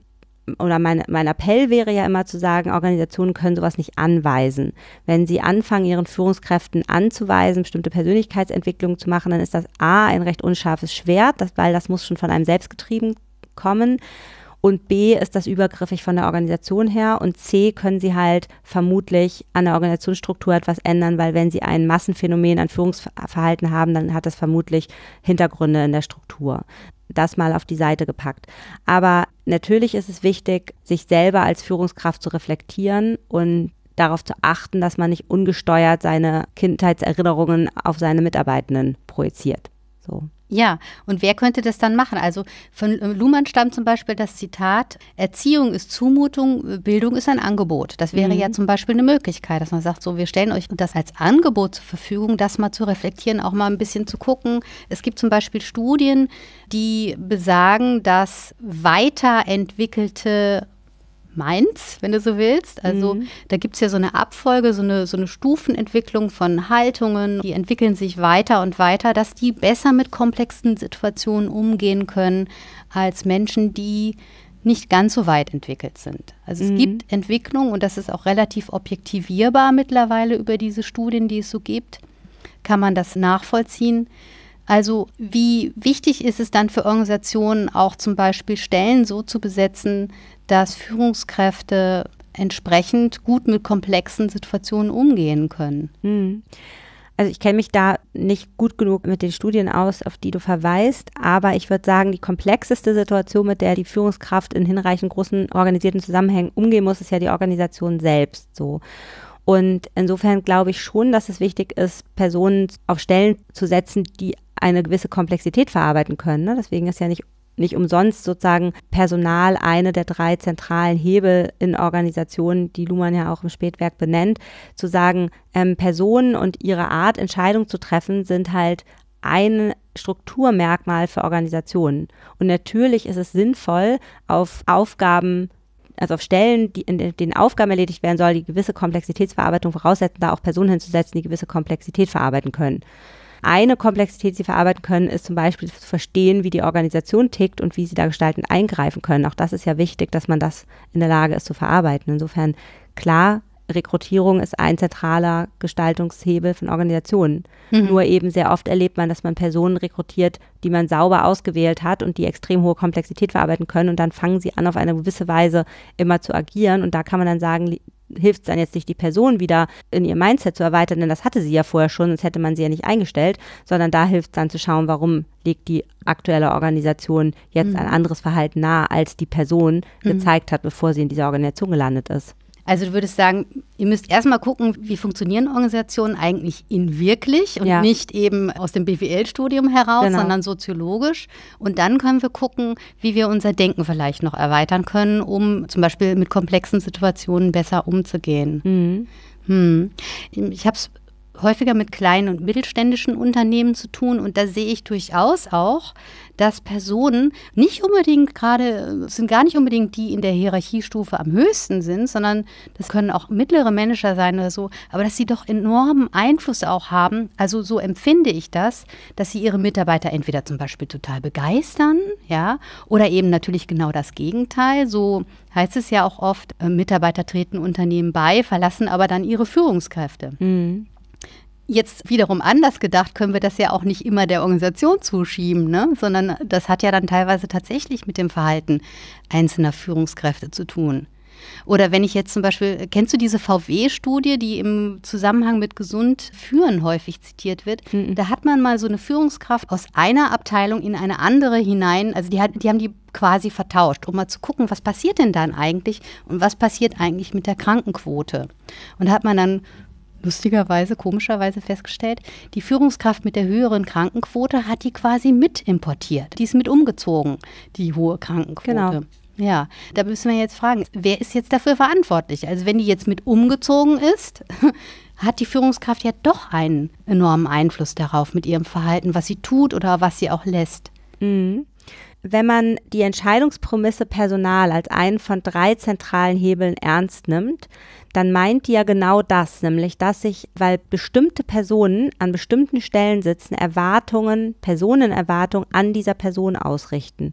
oder mein, mein Appell wäre ja immer zu sagen, Organisationen können sowas nicht anweisen. Wenn sie anfangen, ihren Führungskräften anzuweisen, bestimmte Persönlichkeitsentwicklungen zu machen, dann ist das A, ein recht unscharfes Schwert, das, weil das muss schon von einem selbst getrieben kommen. Und B ist das übergriffig von der Organisation her. Und C können sie halt vermutlich an der Organisationsstruktur etwas ändern, weil wenn sie ein Massenphänomen an Führungsverhalten haben, dann hat das vermutlich Hintergründe in der Struktur das mal auf die Seite gepackt. Aber natürlich ist es wichtig, sich selber als Führungskraft zu reflektieren und darauf zu achten, dass man nicht ungesteuert seine Kindheitserinnerungen auf seine Mitarbeitenden projiziert. So. Ja, und wer könnte das dann machen? Also von äh, Luhmann stammt zum Beispiel das Zitat, Erziehung ist Zumutung, äh, Bildung ist ein Angebot. Das wäre mhm. ja zum Beispiel eine Möglichkeit, dass man sagt, so, wir stellen euch das als Angebot zur Verfügung, das mal zu reflektieren, auch mal ein bisschen zu gucken. Es gibt zum Beispiel Studien, die besagen, dass weiterentwickelte meins, wenn du so willst. Also mhm. da gibt es ja so eine Abfolge, so eine, so eine Stufenentwicklung von Haltungen, die entwickeln sich weiter und weiter, dass die besser mit komplexen Situationen umgehen können als Menschen, die nicht ganz so weit entwickelt sind. Also es mhm. gibt Entwicklung und das ist auch relativ objektivierbar mittlerweile über diese Studien, die es so gibt, kann man das nachvollziehen. Also wie wichtig ist es dann für Organisationen auch zum Beispiel Stellen so zu besetzen, dass Führungskräfte entsprechend gut mit komplexen Situationen umgehen können? Hm. Also ich kenne mich da nicht gut genug mit den Studien aus, auf die du verweist, aber ich würde sagen, die komplexeste Situation, mit der die Führungskraft in hinreichend großen organisierten Zusammenhängen umgehen muss, ist ja die Organisation selbst so. Und insofern glaube ich schon, dass es wichtig ist, Personen auf Stellen zu setzen, die eine gewisse Komplexität verarbeiten können. Ne? Deswegen ist ja nicht, nicht umsonst sozusagen Personal eine der drei zentralen Hebel in Organisationen, die Luhmann ja auch im Spätwerk benennt, zu sagen, ähm, Personen und ihre Art, Entscheidungen zu treffen, sind halt ein Strukturmerkmal für Organisationen. Und natürlich ist es sinnvoll, auf Aufgaben also auf Stellen, die in denen Aufgaben erledigt werden soll, die gewisse Komplexitätsverarbeitung voraussetzen, da auch Personen hinzusetzen, die gewisse Komplexität verarbeiten können. Eine Komplexität, die sie verarbeiten können, ist zum Beispiel zu verstehen, wie die Organisation tickt und wie sie da gestaltend eingreifen können. Auch das ist ja wichtig, dass man das in der Lage ist zu verarbeiten. Insofern klar Rekrutierung ist ein zentraler Gestaltungshebel von Organisationen. Mhm. Nur eben sehr oft erlebt man, dass man Personen rekrutiert, die man sauber ausgewählt hat und die extrem hohe Komplexität verarbeiten können. Und dann fangen sie an, auf eine gewisse Weise immer zu agieren. Und da kann man dann sagen, hilft es dann jetzt nicht, die Person wieder in ihr Mindset zu erweitern, denn das hatte sie ja vorher schon, sonst hätte man sie ja nicht eingestellt, sondern da hilft es dann zu schauen, warum legt die aktuelle Organisation jetzt mhm. ein anderes Verhalten nahe, als die Person mhm. gezeigt hat, bevor sie in dieser Organisation gelandet ist. Also du würdest sagen, ihr müsst erstmal gucken, wie funktionieren Organisationen eigentlich in wirklich und ja. nicht eben aus dem BWL-Studium heraus, genau. sondern soziologisch. Und dann können wir gucken, wie wir unser Denken vielleicht noch erweitern können, um zum Beispiel mit komplexen Situationen besser umzugehen. Mhm. Hm. Ich habe es häufiger mit kleinen und mittelständischen Unternehmen zu tun und da sehe ich durchaus auch, dass Personen nicht unbedingt gerade, sind gar nicht unbedingt die in der Hierarchiestufe am höchsten sind, sondern das können auch mittlere Manager sein oder so, aber dass sie doch enormen Einfluss auch haben. Also so empfinde ich das, dass sie ihre Mitarbeiter entweder zum Beispiel total begeistern, ja, oder eben natürlich genau das Gegenteil. So heißt es ja auch oft, äh, Mitarbeiter treten Unternehmen bei, verlassen aber dann ihre Führungskräfte. Mhm. Jetzt wiederum anders gedacht, können wir das ja auch nicht immer der Organisation zuschieben, ne? sondern das hat ja dann teilweise tatsächlich mit dem Verhalten einzelner Führungskräfte zu tun. Oder wenn ich jetzt zum Beispiel, kennst du diese VW-Studie, die im Zusammenhang mit gesund führen häufig zitiert wird? Mhm. Da hat man mal so eine Führungskraft aus einer Abteilung in eine andere hinein, also die, hat, die haben die quasi vertauscht, um mal zu gucken, was passiert denn dann eigentlich und was passiert eigentlich mit der Krankenquote. Und da hat man dann lustigerweise, komischerweise festgestellt, die Führungskraft mit der höheren Krankenquote hat die quasi mit importiert. Die ist mit umgezogen, die hohe Krankenquote. Genau. Ja, da müssen wir jetzt fragen, wer ist jetzt dafür verantwortlich? Also wenn die jetzt mit umgezogen ist, (laughs) hat die Führungskraft ja doch einen enormen Einfluss darauf mit ihrem Verhalten, was sie tut oder was sie auch lässt. Mhm. Wenn man die Entscheidungspromisse Personal als einen von drei zentralen Hebeln ernst nimmt, dann meint die ja genau das, nämlich dass sich, weil bestimmte Personen an bestimmten Stellen sitzen, Erwartungen, Personenerwartungen an dieser Person ausrichten.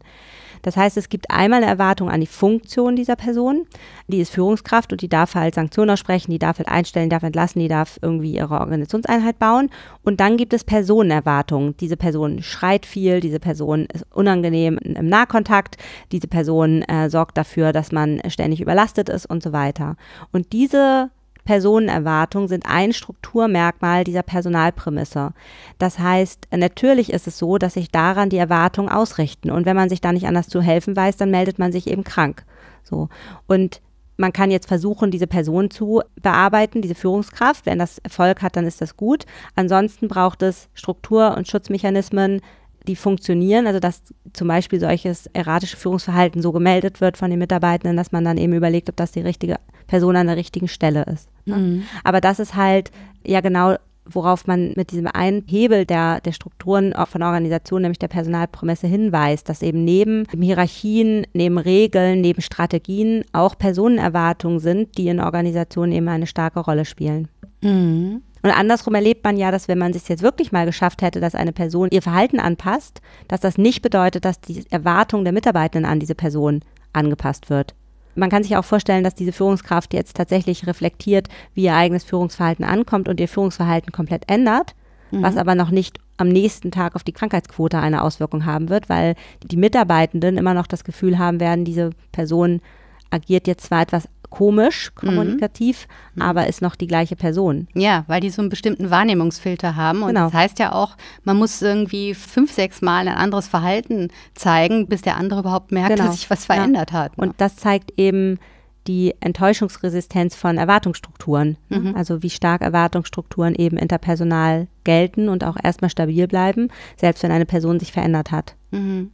Das heißt, es gibt einmal eine Erwartung an die Funktion dieser Person, die ist Führungskraft und die darf halt Sanktionen aussprechen, die darf halt einstellen, darf entlassen, die darf irgendwie ihre Organisationseinheit bauen. Und dann gibt es Personenerwartungen. Diese Person schreit viel, diese Person ist unangenehm im Nahkontakt, diese Person äh, sorgt dafür, dass man ständig überlastet ist und so weiter. Und diese Personenerwartungen sind ein Strukturmerkmal dieser Personalprämisse. Das heißt, natürlich ist es so, dass sich daran die Erwartungen ausrichten. Und wenn man sich da nicht anders zu helfen weiß, dann meldet man sich eben krank. So. Und man kann jetzt versuchen, diese Person zu bearbeiten, diese Führungskraft. Wenn das Erfolg hat, dann ist das gut. Ansonsten braucht es Struktur und Schutzmechanismen, die funktionieren, also dass zum Beispiel solches erratische Führungsverhalten so gemeldet wird von den Mitarbeitenden, dass man dann eben überlegt, ob das die richtige Person an der richtigen Stelle ist. Ne? Mhm. Aber das ist halt ja genau worauf man mit diesem einen Hebel der, der Strukturen von Organisationen, nämlich der Personalpromesse, hinweist, dass eben neben Hierarchien, neben Regeln, neben Strategien auch Personenerwartungen sind, die in Organisationen eben eine starke Rolle spielen. Mhm. Und andersrum erlebt man ja, dass wenn man es jetzt wirklich mal geschafft hätte, dass eine Person ihr Verhalten anpasst, dass das nicht bedeutet, dass die Erwartung der Mitarbeitenden an diese Person angepasst wird, man kann sich auch vorstellen, dass diese Führungskraft jetzt tatsächlich reflektiert, wie ihr eigenes Führungsverhalten ankommt und ihr Führungsverhalten komplett ändert, mhm. was aber noch nicht am nächsten Tag auf die Krankheitsquote eine Auswirkung haben wird, weil die Mitarbeitenden immer noch das Gefühl haben werden, diese Person agiert jetzt zwar etwas komisch mhm. kommunikativ, mhm. aber ist noch die gleiche Person. Ja, weil die so einen bestimmten Wahrnehmungsfilter haben. Und genau. das heißt ja auch, man muss irgendwie fünf, sechs Mal ein anderes Verhalten zeigen, bis der andere überhaupt merkt, genau. dass sich was verändert ja. hat. Ne? Und das zeigt eben, die Enttäuschungsresistenz von Erwartungsstrukturen. Ne? Mhm. Also wie stark Erwartungsstrukturen eben interpersonal gelten und auch erstmal stabil bleiben, selbst wenn eine Person sich verändert hat. Mhm.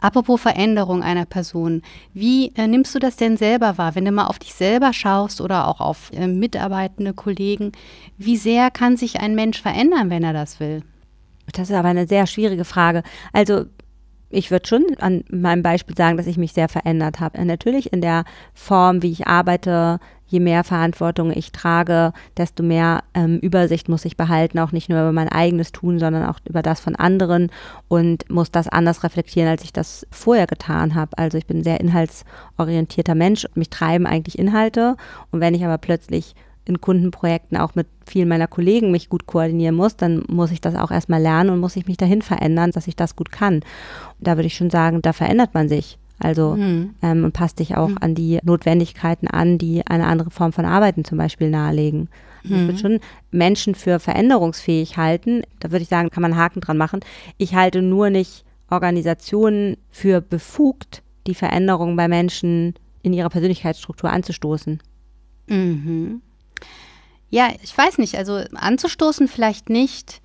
Apropos Veränderung einer Person, wie äh, nimmst du das denn selber wahr, wenn du mal auf dich selber schaust oder auch auf äh, mitarbeitende Kollegen? Wie sehr kann sich ein Mensch verändern, wenn er das will? Das ist aber eine sehr schwierige Frage. Also ich würde schon an meinem Beispiel sagen, dass ich mich sehr verändert habe. Natürlich in der Form, wie ich arbeite, je mehr Verantwortung ich trage, desto mehr ähm, Übersicht muss ich behalten, auch nicht nur über mein eigenes Tun, sondern auch über das von anderen und muss das anders reflektieren, als ich das vorher getan habe. Also ich bin ein sehr inhaltsorientierter Mensch, und mich treiben eigentlich Inhalte und wenn ich aber plötzlich in Kundenprojekten auch mit vielen meiner Kollegen mich gut koordinieren muss, dann muss ich das auch erstmal lernen und muss ich mich dahin verändern, dass ich das gut kann. Da würde ich schon sagen, da verändert man sich. Also mhm. ähm, passt dich auch mhm. an die Notwendigkeiten an, die eine andere Form von Arbeiten zum Beispiel nahelegen. Mhm. Ich würde hm. schon Menschen für veränderungsfähig halten. Da würde ich sagen, kann man einen Haken dran machen. Ich halte nur nicht Organisationen für befugt, die Veränderungen bei Menschen in ihrer Persönlichkeitsstruktur anzustoßen. Mhm. Ja, ich weiß nicht. Also anzustoßen vielleicht nicht.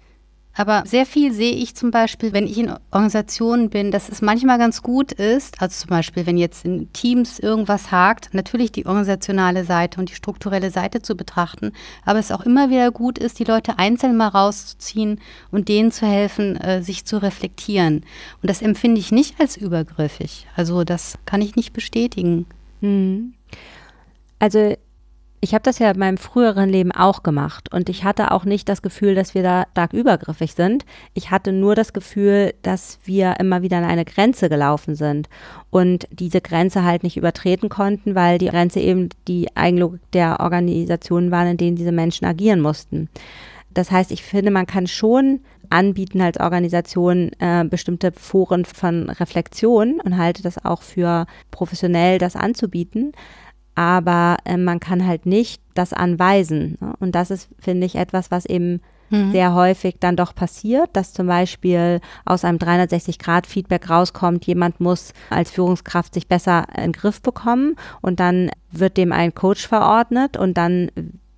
Aber sehr viel sehe ich zum Beispiel, wenn ich in Organisationen bin, dass es manchmal ganz gut ist, also zum Beispiel, wenn jetzt in Teams irgendwas hakt, natürlich die organisationale Seite und die strukturelle Seite zu betrachten, aber es auch immer wieder gut ist, die Leute einzeln mal rauszuziehen und denen zu helfen, äh, sich zu reflektieren. Und das empfinde ich nicht als übergriffig. Also das kann ich nicht bestätigen. Mhm. Also ich habe das ja in meinem früheren Leben auch gemacht und ich hatte auch nicht das Gefühl, dass wir da stark übergriffig sind. Ich hatte nur das Gefühl, dass wir immer wieder an eine Grenze gelaufen sind und diese Grenze halt nicht übertreten konnten, weil die Grenze eben die Eigenlogik der Organisationen waren, in denen diese Menschen agieren mussten. Das heißt, ich finde, man kann schon anbieten als Organisation äh, bestimmte Foren von Reflexion und halte das auch für professionell, das anzubieten aber äh, man kann halt nicht das anweisen. Ne? Und das ist, finde ich, etwas, was eben mhm. sehr häufig dann doch passiert, dass zum Beispiel aus einem 360-Grad-Feedback rauskommt, jemand muss als Führungskraft sich besser in den Griff bekommen und dann wird dem ein Coach verordnet und dann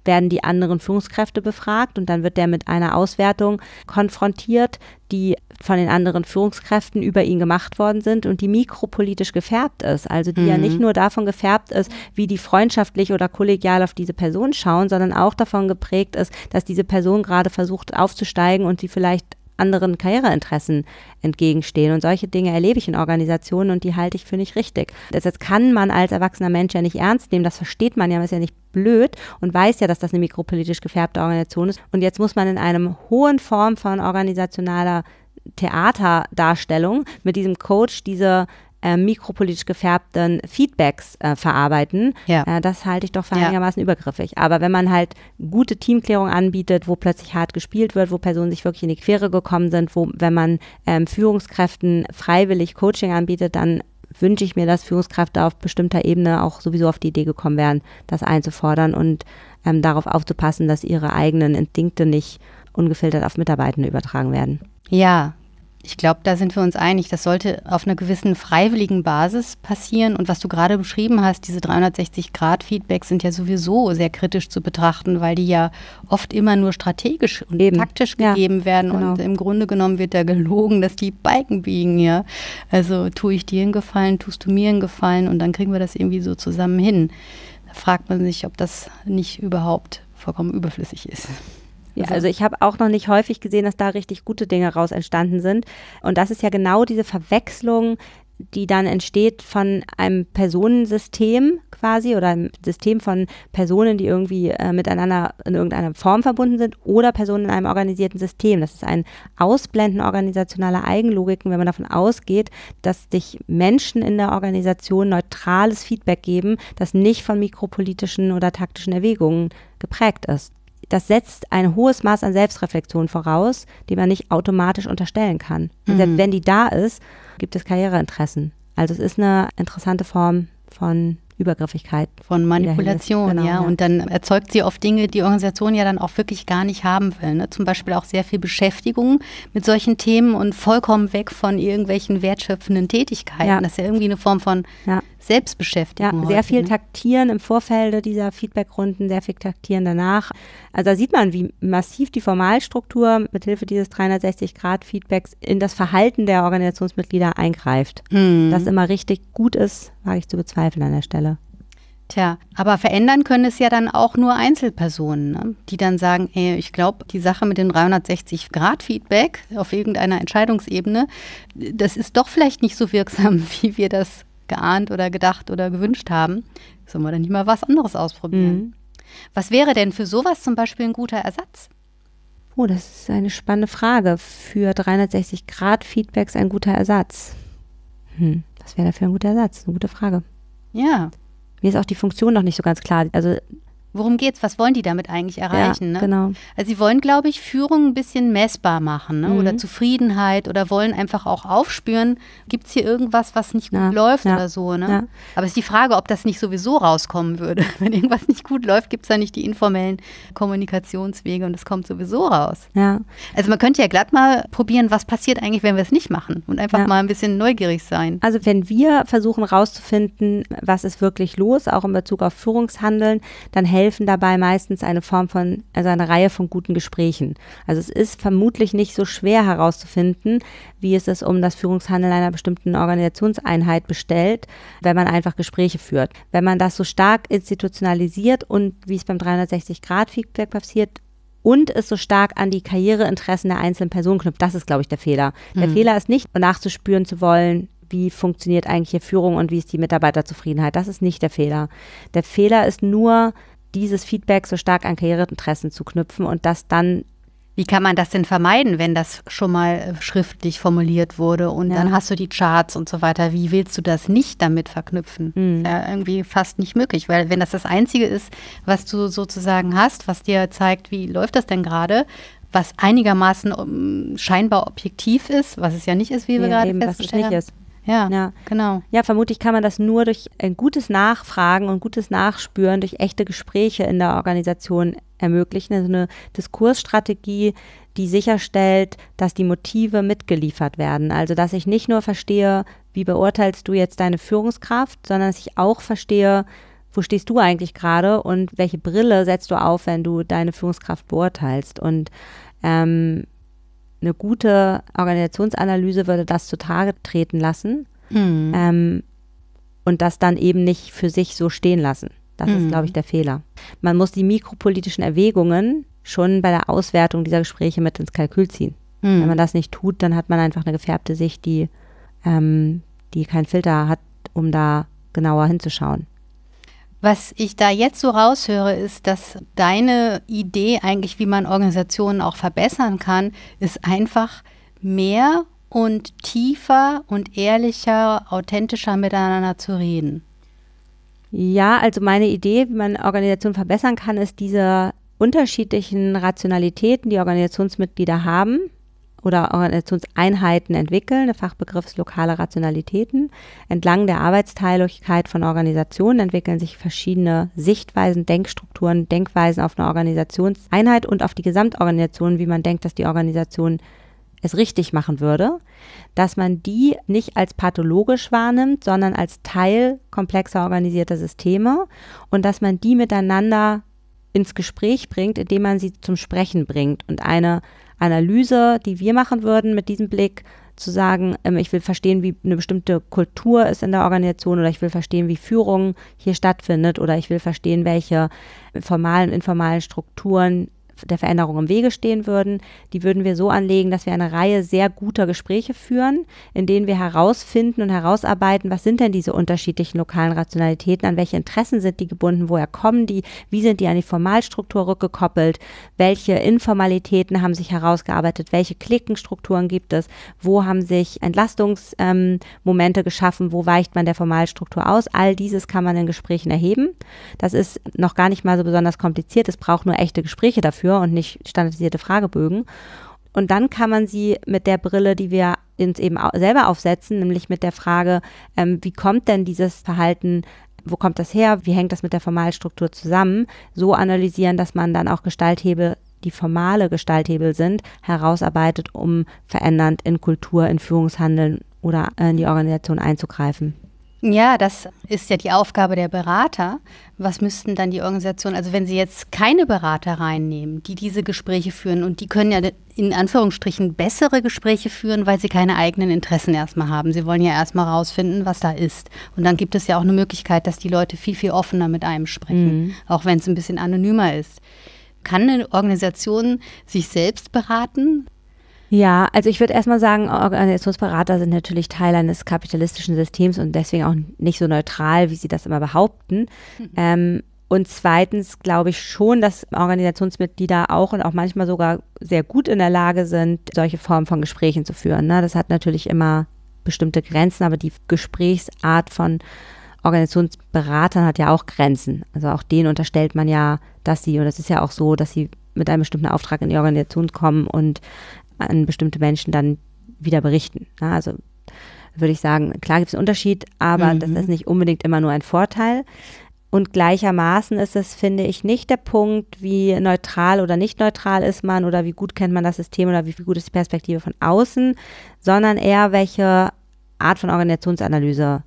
werden die anderen Führungskräfte befragt und dann wird der mit einer Auswertung konfrontiert, die von den anderen Führungskräften über ihn gemacht worden sind und die mikropolitisch gefärbt ist. Also die mhm. ja nicht nur davon gefärbt ist, wie die freundschaftlich oder kollegial auf diese Person schauen, sondern auch davon geprägt ist, dass diese Person gerade versucht aufzusteigen und sie vielleicht anderen Karriereinteressen entgegenstehen. Und solche Dinge erlebe ich in Organisationen und die halte ich für nicht richtig. Das jetzt kann man als erwachsener Mensch ja nicht ernst nehmen. Das versteht man ja, man ist ja nicht blöd und weiß ja, dass das eine mikropolitisch gefärbte Organisation ist. Und jetzt muss man in einem hohen Form von organisationaler Theaterdarstellung mit diesem Coach diese äh, mikropolitisch gefärbten Feedbacks äh, verarbeiten. Ja. Äh, das halte ich doch für einigermaßen ja. übergriffig. Aber wenn man halt gute Teamklärung anbietet, wo plötzlich hart gespielt wird, wo Personen sich wirklich in die Quere gekommen sind, wo wenn man ähm, Führungskräften freiwillig Coaching anbietet, dann wünsche ich mir, dass Führungskräfte auf bestimmter Ebene auch sowieso auf die Idee gekommen wären, das einzufordern und ähm, darauf aufzupassen, dass ihre eigenen Instinkte nicht ungefiltert auf Mitarbeitende übertragen werden. Ja, ich glaube, da sind wir uns einig. Das sollte auf einer gewissen freiwilligen Basis passieren. Und was du gerade beschrieben hast, diese 360-Grad-Feedbacks sind ja sowieso sehr kritisch zu betrachten, weil die ja oft immer nur strategisch und Eben. taktisch ja, gegeben werden. Genau. Und im Grunde genommen wird da gelogen, dass die Balken biegen, ja. Also tue ich dir einen Gefallen, tust du mir einen Gefallen und dann kriegen wir das irgendwie so zusammen hin. Da fragt man sich, ob das nicht überhaupt vollkommen überflüssig ist. Ja, also, also ich habe auch noch nicht häufig gesehen, dass da richtig gute Dinge raus entstanden sind. Und das ist ja genau diese Verwechslung, die dann entsteht von einem Personensystem quasi oder einem System von Personen, die irgendwie äh, miteinander in irgendeiner Form verbunden sind oder Personen in einem organisierten System. Das ist ein Ausblenden organisationaler Eigenlogiken, wenn man davon ausgeht, dass sich Menschen in der Organisation neutrales Feedback geben, das nicht von mikropolitischen oder taktischen Erwägungen geprägt ist das setzt ein hohes Maß an Selbstreflexion voraus, die man nicht automatisch unterstellen kann. Mhm. Selbst wenn die da ist, gibt es Karriereinteressen. Also es ist eine interessante Form von Übergriffigkeit. Von Manipulation, genau, ja. Und dann erzeugt sie oft Dinge, die Organisation ja dann auch wirklich gar nicht haben will. Ne? Zum Beispiel auch sehr viel Beschäftigung mit solchen Themen und vollkommen weg von irgendwelchen wertschöpfenden Tätigkeiten. Ja. Das ist ja irgendwie eine Form von ja. Selbstbeschäftigung. Ja, sehr viel ne? Taktieren im Vorfeld dieser Feedbackrunden, sehr viel Taktieren danach. Also da sieht man, wie massiv die Formalstruktur mithilfe dieses 360-Grad-Feedbacks in das Verhalten der Organisationsmitglieder eingreift. Mhm. Das immer richtig gut ist, wage ich zu bezweifeln an der Stelle. Tja, aber verändern können es ja dann auch nur Einzelpersonen, ne? die dann sagen, ey, ich glaube, die Sache mit dem 360-Grad-Feedback auf irgendeiner Entscheidungsebene, das ist doch vielleicht nicht so wirksam, (laughs) wie wir das geahnt oder gedacht oder gewünscht haben. Sollen wir dann nicht mal was anderes ausprobieren? Mhm. Was wäre denn für sowas zum Beispiel ein guter Ersatz? Oh, das ist eine spannende Frage. Für 360 grad feedbacks ein guter Ersatz. Hm, was wäre dafür ein guter Ersatz? Eine gute Frage. Ja. Mir ist auch die Funktion noch nicht so ganz klar. Also Worum geht's? Was wollen die damit eigentlich erreichen? Ja, ne? Genau. Also sie wollen, glaube ich, Führung ein bisschen messbar machen ne? mhm. oder Zufriedenheit oder wollen einfach auch aufspüren, gibt es hier irgendwas, was nicht ja, gut läuft ja, oder so. Ne? Aber es ist die Frage, ob das nicht sowieso rauskommen würde. (laughs) Wenn irgendwas nicht gut läuft, gibt es da nicht die informellen Kommunikationswege und es kommt sowieso raus. Also man könnte ja glatt mal probieren, was passiert eigentlich, wenn wir es nicht machen und einfach mal ein bisschen neugierig sein. Also wenn wir versuchen rauszufinden, was ist wirklich los, auch in Bezug auf Führungshandeln, dann helfen helfen dabei meistens eine Form von, also eine Reihe von guten Gesprächen. Also es ist vermutlich nicht so schwer herauszufinden, wie es es um das Führungshandeln einer bestimmten Organisationseinheit bestellt, wenn man einfach Gespräche führt. Wenn man das so stark institutionalisiert und wie es beim 360-Grad-Feedback passiert, und es so stark an die Karriereinteressen der einzelnen Personen knüpft. Das ist, glaube ich, der Fehler. Der mhm. Fehler ist nicht nachzuspüren zu wollen, wie funktioniert eigentlich hier Führung und wie ist die Mitarbeiterzufriedenheit. Das ist nicht der Fehler. Der Fehler ist nur dieses Feedback so stark an Karriereinteressen zu knüpfen und das dann wie kann man das denn vermeiden, wenn das schon mal äh, schriftlich formuliert wurde und ja. dann hast du die Charts und so weiter? Wie willst du das nicht damit verknüpfen? Mhm. Ja irgendwie fast nicht möglich, weil wenn das das Einzige ist, was du sozusagen hast, was dir zeigt, wie läuft das denn gerade, was einigermaßen um, scheinbar objektiv ist, was es ja nicht ist, wie wir ja, gerade eben, feststellen. Was es nicht ist. Ja, ja, genau. Ja, vermutlich kann man das nur durch ein äh, gutes Nachfragen und gutes Nachspüren, durch echte Gespräche in der Organisation ermöglichen. Also eine Diskursstrategie, die sicherstellt, dass die Motive mitgeliefert werden. Also dass ich nicht nur verstehe, wie beurteilst du jetzt deine Führungskraft, sondern dass ich auch verstehe, wo stehst du eigentlich gerade und welche Brille setzt du auf, wenn du deine Führungskraft beurteilst. Und ähm, eine gute Organisationsanalyse würde das zutage treten lassen mhm. ähm, und das dann eben nicht für sich so stehen lassen. Das mhm. ist, glaube ich, hm. der Fehler. Man muss die mikropolitischen Erwägungen schon bei der Auswertung dieser Gespräche mit ins Kalkül ziehen. Mhm. Wenn man das nicht tut, dann hat man einfach eine gefärbte Sicht, die, ähm, die keinen Filter hat, um da genauer hinzuschauen. Was ich da jetzt so raushöre, ist, dass deine Idee eigentlich, wie man Organisationen auch verbessern kann, ist einfach mehr und tiefer und ehrlicher, authentischer miteinander zu reden. Ja, also meine Idee, wie man Organisationen verbessern kann, ist diese unterschiedlichen Rationalitäten, die Organisationsmitglieder haben, oder Organisationseinheiten entwickeln, der Fachbegriff ist lokale Rationalitäten. Entlang der Arbeitsteiligkeit von Organisationen entwickeln sich verschiedene Sichtweisen, Denkstrukturen, Denkweisen auf eine Organisationseinheit und auf die Gesamtorganisation, wie man denkt, dass die Organisation es richtig machen würde, dass man die nicht als pathologisch wahrnimmt, sondern als Teil komplexer organisierter Systeme und dass man die miteinander ins Gespräch bringt, indem man sie zum Sprechen bringt und eine Analyse, die wir machen würden mit diesem Blick, zu sagen, ähm, ich will verstehen, wie eine bestimmte Kultur ist in der Organisation oder ich will verstehen, wie Führung hier stattfindet oder ich will verstehen, welche äh, formalen, informalen Strukturen der Veränderung im Wege stehen würden, die würden wir so anlegen, dass wir eine Reihe sehr guter Gespräche führen, in denen wir herausfinden und herausarbeiten, was sind denn diese unterschiedlichen lokalen Rationalitäten, an welche Interessen sind die gebunden, woher kommen die, wie sind die an die Formalstruktur rückgekoppelt, welche Informalitäten haben sich herausgearbeitet, welche Klickenstrukturen gibt es, wo haben sich Entlastungsmomente ähm, geschaffen, wo weicht man der Formalstruktur aus. All dieses kann man in Gesprächen erheben. Das ist noch gar nicht mal so besonders kompliziert, es braucht nur echte Gespräche dafür dafür und nicht standardisierte Fragebögen. Und dann kann man sie mit der Brille, die wir uns eben selber aufsetzen, nämlich mit der Frage, ähm, wie kommt denn dieses Verhalten wo kommt das her, wie hängt das mit der Formalstruktur zusammen, so analysieren, dass man dann auch Gestalthebel, die formale Gestalthebel sind, herausarbeitet, um verändernd in Kultur, in Führungshandeln oder in die Organisation einzugreifen. Ja, das ist ja die Aufgabe der Berater. Was müssten dann die Organisationen, also wenn sie jetzt keine Berater reinnehmen, die diese Gespräche führen und die können ja in Anführungsstrichen bessere Gespräche führen, weil sie keine eigenen Interessen erstmal haben. Sie wollen ja erstmal rausfinden, was da ist. Und dann gibt es ja auch eine Möglichkeit, dass die Leute viel, viel offener mit einem sprechen, mhm. auch wenn es ein bisschen anonymer ist. Kann eine Organisation sich selbst beraten? Ja, also ich würde erstmal sagen, Organisationsberater sind natürlich Teil eines kapitalistischen Systems und deswegen auch nicht so neutral, wie sie das immer behaupten. Mhm. Ähm, und zweitens glaube ich schon, dass Organisationsmitglieder auch und auch manchmal sogar sehr gut in der Lage sind, solche Formen von Gesprächen zu führen. Ne? Das hat natürlich immer bestimmte Grenzen, aber die Gesprächsart von Organisationsberatern hat ja auch Grenzen. Also auch denen unterstellt man ja, dass sie, und es ist ja auch so, dass sie mit einem bestimmten Auftrag in die Organisation kommen und an bestimmte Menschen dann wieder berichten. Na, also würde ich sagen, klar gibt es einen Unterschied, aber mhm. das ist nicht unbedingt immer nur ein Vorteil. Und gleichermaßen ist es, finde ich, nicht der Punkt, wie neutral oder nicht neutral ist man oder wie gut kennt man das System oder wie gut ist die Perspektive von außen, sondern eher, welche Art von Organisationsanalyse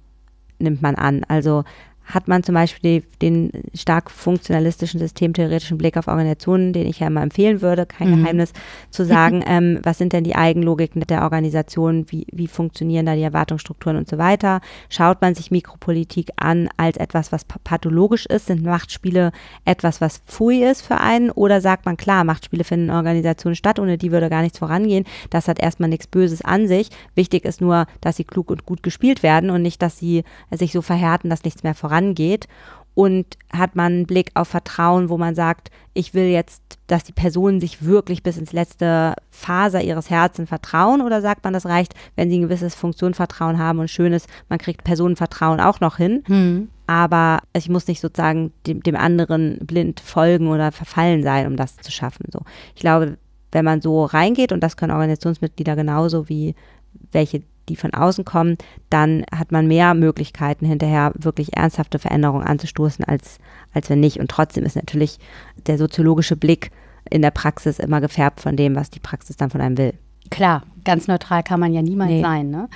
nimmt man an. Also hat man zum Beispiel den stark funktionalistischen, systemtheoretischen Blick auf Organisationen, den ich ja immer empfehlen würde, kein mhm. Geheimnis, zu sagen, (laughs) ähm, was sind denn die Eigenlogiken der Organisation, wie, wie funktionieren da die Erwartungsstrukturen und so weiter. Schaut man sich Mikropolitik an als etwas, was pathologisch ist, sind Machtspiele etwas, was pfui ist für einen oder sagt man, klar, Machtspiele finden in Organisationen statt, ohne die würde gar nichts vorangehen, das hat erstmal nichts Böses an sich. Wichtig ist nur, dass sie klug und gut gespielt werden und nicht, dass sie sich so verhärten, dass nichts mehr vorangeht vorangeht und hat man einen Blick auf Vertrauen, wo man sagt, ich will jetzt, dass die Personen sich wirklich bis ins letzte Faser ihres Herzens vertrauen oder sagt man, das reicht, wenn sie ein gewisses Funktionvertrauen haben und schönes, man kriegt Personenvertrauen auch noch hin, hm. aber ich muss nicht sozusagen dem, dem anderen blind folgen oder verfallen sein, um das zu schaffen. So, ich glaube, wenn man so reingeht und das können Organisationsmitglieder genauso wie welche die von außen kommen, dann hat man mehr Möglichkeiten hinterher wirklich ernsthafte Veränderungen anzustoßen, als, als wenn nicht. Und trotzdem ist natürlich der soziologische Blick in der Praxis immer gefärbt von dem, was die Praxis dann von einem will. Klar, ganz neutral kann man ja niemand nee. sein. Ne?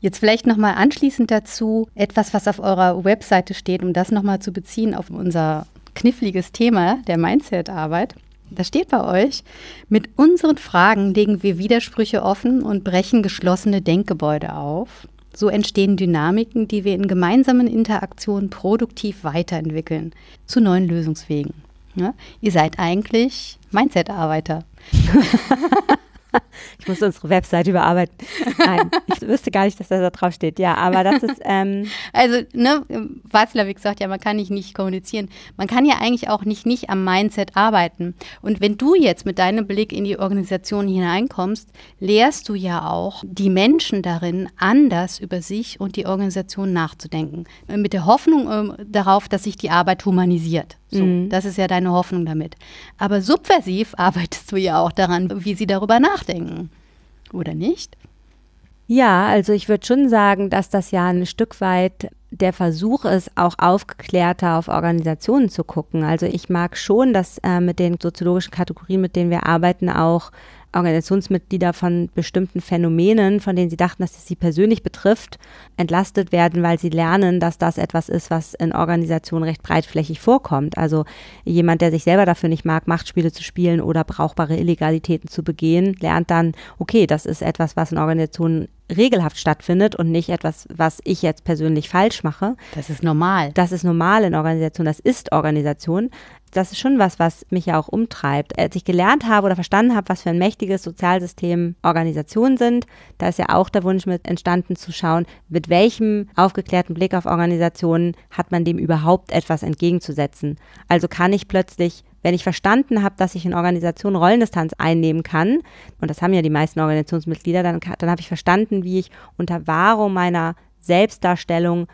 Jetzt vielleicht nochmal anschließend dazu etwas, was auf eurer Webseite steht, um das nochmal zu beziehen auf unser kniffliges Thema der Mindset-Arbeit. Da steht bei euch, mit unseren Fragen legen wir Widersprüche offen und brechen geschlossene Denkgebäude auf. So entstehen Dynamiken, die wir in gemeinsamen Interaktionen produktiv weiterentwickeln, zu neuen Lösungswegen. Ja? Ne? Ihr seid eigentlich Mindset-Arbeiter. (laughs) (laughs) ich muss unsere Website überarbeiten. Nein, ich wüsste gar nicht, dass das da drauf steht. Ja, aber das ist. Ähm (laughs) also, ne, Watzlawick sagt ja, man kann nicht nicht kommunizieren. Man kann ja eigentlich auch nicht nicht am Mindset arbeiten. Und wenn du jetzt mit deinem Blick in die Organisation hineinkommst, lehrst du ja auch die Menschen darin, anders über sich und die Organisation nachzudenken. Mit der Hoffnung äh, darauf, dass sich die Arbeit humanisiert. So, mhm. Das ist ja deine Hoffnung damit. Aber subversiv (laughs) arbeitest du ja auch daran, wie sie darüber nachdenken. Oder nicht? Ja, also ich würde schon sagen, dass das ja ein Stück weit der Versuch ist, auch aufgeklärter auf Organisationen zu gucken. Also ich mag schon, dass äh, mit den soziologischen Kategorien, mit denen wir arbeiten, auch Organisationsmitglieder von bestimmten Phänomenen, von denen sie dachten, dass es sie persönlich betrifft, entlastet werden, weil sie lernen, dass das etwas ist, was in Organisationen recht breitflächig vorkommt. Also jemand, der sich selber dafür nicht mag, Machtspiele zu spielen oder brauchbare Illegalitäten zu begehen, lernt dann, okay, das ist etwas, was in Organisationen regelhaft stattfindet und nicht etwas, was ich jetzt persönlich falsch mache. Das ist normal. Das ist normal in Organisationen, das ist Organisation das ist schon was, was mich ja auch umtreibt. Als ich gelernt habe oder verstanden habe, was für ein mächtiges Sozialsystem Organisationen sind, da ist ja auch der Wunsch mit entstanden zu schauen, mit welchem aufgeklärten Blick auf Organisationen hat man dem überhaupt etwas entgegenzusetzen. Also kann ich plötzlich wenn ich verstanden habe, dass ich in Organisationen Rollendistanz einnehmen kann, und das haben ja die meisten Organisationsmitglieder, dann, dann habe ich verstanden, wie ich unter Wahrung meiner Selbstdarstellung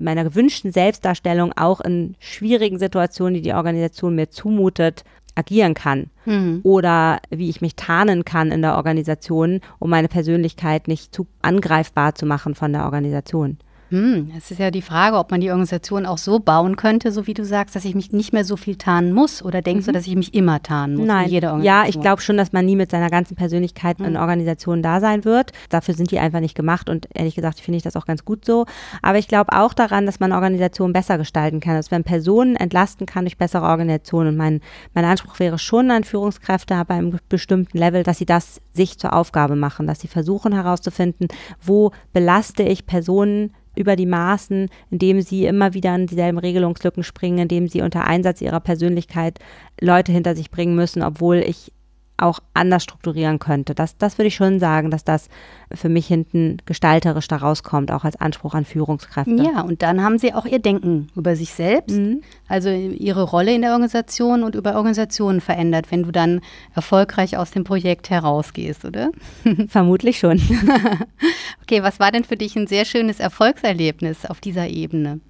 meiner gewünschten Selbstdarstellung auch in schwierigen Situationen, die die Organisation mir zumutet, agieren kann mhm. oder wie ich mich tarnen kann in der Organisation, um meine Persönlichkeit nicht zu angreifbar zu machen von der Organisation. Hm, es ist ja die Frage, ob man die Organisation auch so bauen könnte, so wie du sagst, dass ich mich nicht mehr so viel tarnen muss. Oder denkst mhm. du, dass ich mich immer tarnen muss? Nein. Ja, ich glaube schon, dass man nie mit seiner ganzen Persönlichkeit mhm. in hm. Organisationen da sein wird. Dafür sind die einfach nicht gemacht. Und ehrlich gesagt, finde ich das auch ganz gut so. Aber ich glaube auch daran, dass man Organisationen besser gestalten kann. Dass man Personen entlasten kann durch bessere Organisationen. Und mein, mein Anspruch wäre schon an Führungskräfte ab einem bestimmten Level, dass sie das sich zur Aufgabe machen, dass sie versuchen herauszufinden, wo belaste ich Personen über die Maßen, indem sie immer wieder an dieselben Regelungslücken springen, indem sie unter Einsatz ihrer Persönlichkeit Leute hinter sich bringen müssen, obwohl ich auch anders strukturieren könnte. Das, das würde ich schon sagen, dass das für mich hinten gestalterisch da rauskommt, auch als Anspruch an Führungskräfte. Ja, und dann haben sie auch ihr Denken über sich selbst, mhm. also ihre Rolle in der Organisation und über Organisationen verändert, wenn du dann erfolgreich aus dem Projekt herausgehst, oder? (laughs) Vermutlich schon. (laughs) okay, was war denn für dich ein sehr schönes Erfolgserlebnis auf dieser Ebene?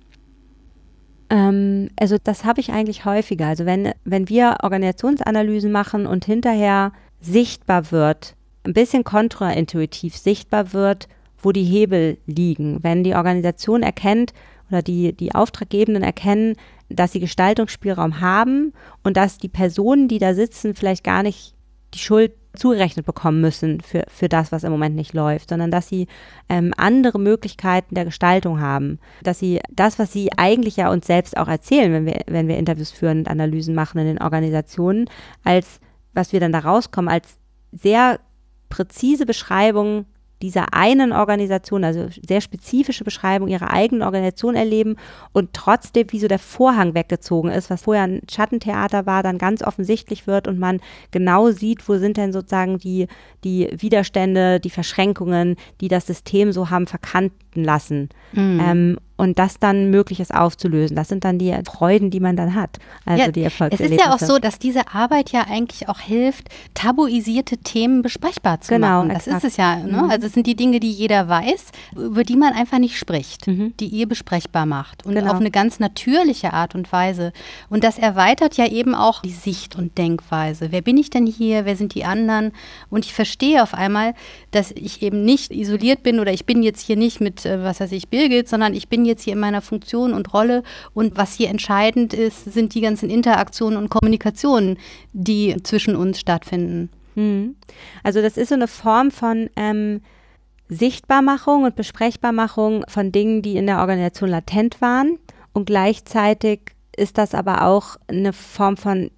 Ähm, also das habe ich eigentlich häufiger. Also wenn, wenn wir Organisationsanalysen machen und hinterher sichtbar wird, ein bisschen kontraintuitiv sichtbar wird, wo die Hebel liegen. Wenn die Organisation erkennt oder die, die Auftraggebenden erkennen, dass sie Gestaltungsspielraum haben und dass die Personen, die da sitzen, vielleicht gar nicht die Schuld zugerechnet bekommen müssen für, für das, was im Moment nicht läuft, sondern dass sie ähm, andere Möglichkeiten der Gestaltung haben, dass sie das, was sie eigentlich ja uns selbst auch erzählen, wenn wir, wenn wir Interviews führen und Analysen machen in den Organisationen, als was wir dann da rauskommen, als sehr präzise Beschreibungen dieser einen Organisation, also sehr spezifische Beschreibung ihrer eigenen Organisation erleben und trotzdem, wie so der Vorhang weggezogen ist, was vorher ein Schattentheater war, dann ganz offensichtlich wird und man genau sieht, wo sind denn sozusagen die, die Widerstände, die Verschränkungen, die das System so haben verkannt verhaften lassen. Mhm. Ähm, und das dann möglich ist aufzulösen. Das sind dann die Freuden, die man dann hat. Also ja, die Erfolgserlebnisse. Es ist ja auch so, dass diese Arbeit ja eigentlich auch hilft, tabuisierte Themen besprechbar zu genau, machen. Das exakt. ist es ja. Ne? Mhm. Also es sind die Dinge, die jeder weiß, über die man einfach nicht spricht, mhm. die ihr besprechbar macht und genau. auf eine ganz natürliche Art und Weise. Und das erweitert ja eben auch die Sicht und Denkweise. Wer bin ich denn hier? Wer sind die anderen? Und ich verstehe auf einmal, dass ich eben nicht isoliert bin oder ich bin jetzt hier nicht mit äh, was weiß ich, Birgit, sondern ich bin jetzt hier in meiner Funktion und Rolle und was hier entscheidend ist, sind die ganzen Interaktionen und Kommunikationen, die zwischen uns stattfinden. Hm. Also das ist so eine Form von ähm, Sichtbarmachung und Besprechbarmachung von Dingen, die in der Organisation latent waren und gleichzeitig ist das aber auch eine Form von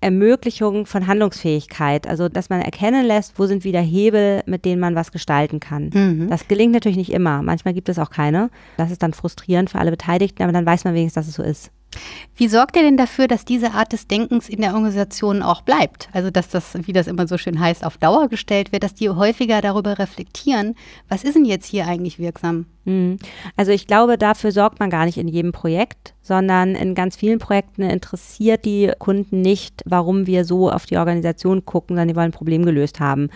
Ermöglichung von Handlungsfähigkeit. Also, dass man erkennen lässt, wo sind wieder Hebel, mit denen man was gestalten kann. Mhm. Das gelingt natürlich nicht immer. Manchmal gibt es auch keine. Das ist dann frustrierend für alle Beteiligten, aber dann weiß man wenigstens, dass es so ist. Wie sorgt ihr denn dafür, dass diese Art des Denkens in der Organisation auch bleibt? Also, dass das, wie das immer so schön heißt, auf Dauer gestellt wird, dass die häufiger darüber reflektieren, was ist denn jetzt hier eigentlich wirksam? Mhm. Also ich glaube, dafür sorgt man gar nicht in jedem Projekt, sondern in ganz vielen Projekten interessiert die Kunden nicht, warum wir so auf die Organisation gucken, sondern die wollen ein Problem gelöst haben.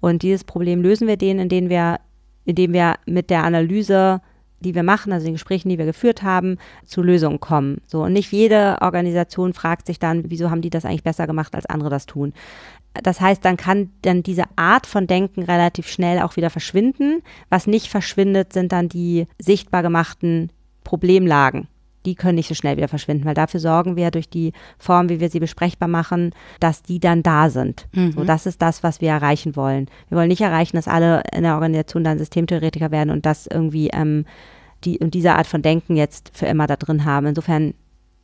Und dieses Problem lösen wir denen, indem wir, indem wir mit der Analyse die wir machen, also den Gesprächen, die wir geführt haben, zu Lösungen kommen. So und nicht jede Organisation fragt sich dann, wieso haben die das eigentlich besser gemacht, als andere das tun. Das heißt, dann kann dann diese Art von Denken relativ schnell auch wieder verschwinden. Was nicht verschwindet, sind dann die sichtbar gemachten Problemlagen die können nicht so schnell wieder verschwinden, weil dafür sorgen wir durch die Form, wie wir sie besprechbar machen, dass die dann da sind. Mhm. So, das ist das, was wir erreichen wollen. Wir wollen nicht erreichen, dass alle in der Organisation dann Systemtheoretiker werden und das irgendwie ähm, die und diese Art von Denken jetzt für immer da drin haben. Insofern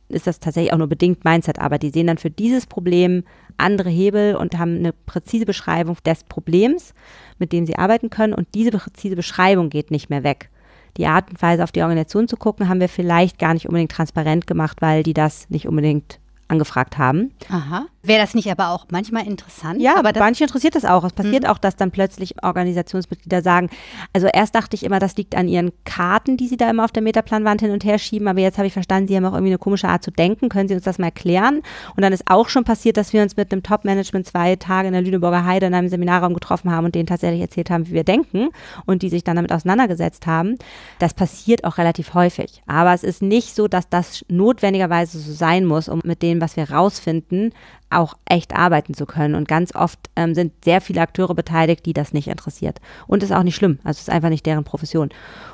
ist das tatsächlich auch nur bedingt Mindset, aber die sehen dann für dieses Problem andere Hebel und haben eine präzise Beschreibung des Problems, mit dem sie arbeiten können und diese präzise Beschreibung geht nicht mehr weg die Art und Weise auf die Organisation zu gucken, haben wir vielleicht gar nicht unbedingt transparent gemacht, weil die das nicht unbedingt angefragt haben. Aha. Wäre das nicht aber auch manchmal interessant? Ja, aber manche interessiert das auch. Es passiert mhm. auch, dass dann plötzlich Organisationsmitglieder sagen, also erst dachte ich immer, das liegt an ihren Karten, die sie da immer auf der Metaplanwand hin und her schieben, aber jetzt habe ich verstanden, sie haben auch irgendwie eine komische Art zu denken. Können Sie uns das mal erklären? Und dann ist auch schon passiert, dass wir uns mit einem Top-Management zwei Tage in der Lüneburger Heide in einem Seminarraum getroffen haben und denen tatsächlich erzählt haben, wie wir denken und die sich dann damit auseinandergesetzt haben. Das passiert auch relativ häufig. Aber es ist nicht so, dass das notwendigerweise so sein muss, um mit denen dem, was wir rausfinden, auch echt arbeiten zu können. Und ganz oft ähm, sind sehr viele Akteure beteiligt, die das nicht interessiert. Und ist auch nicht schlimm. Also ist einfach nicht deren Profession.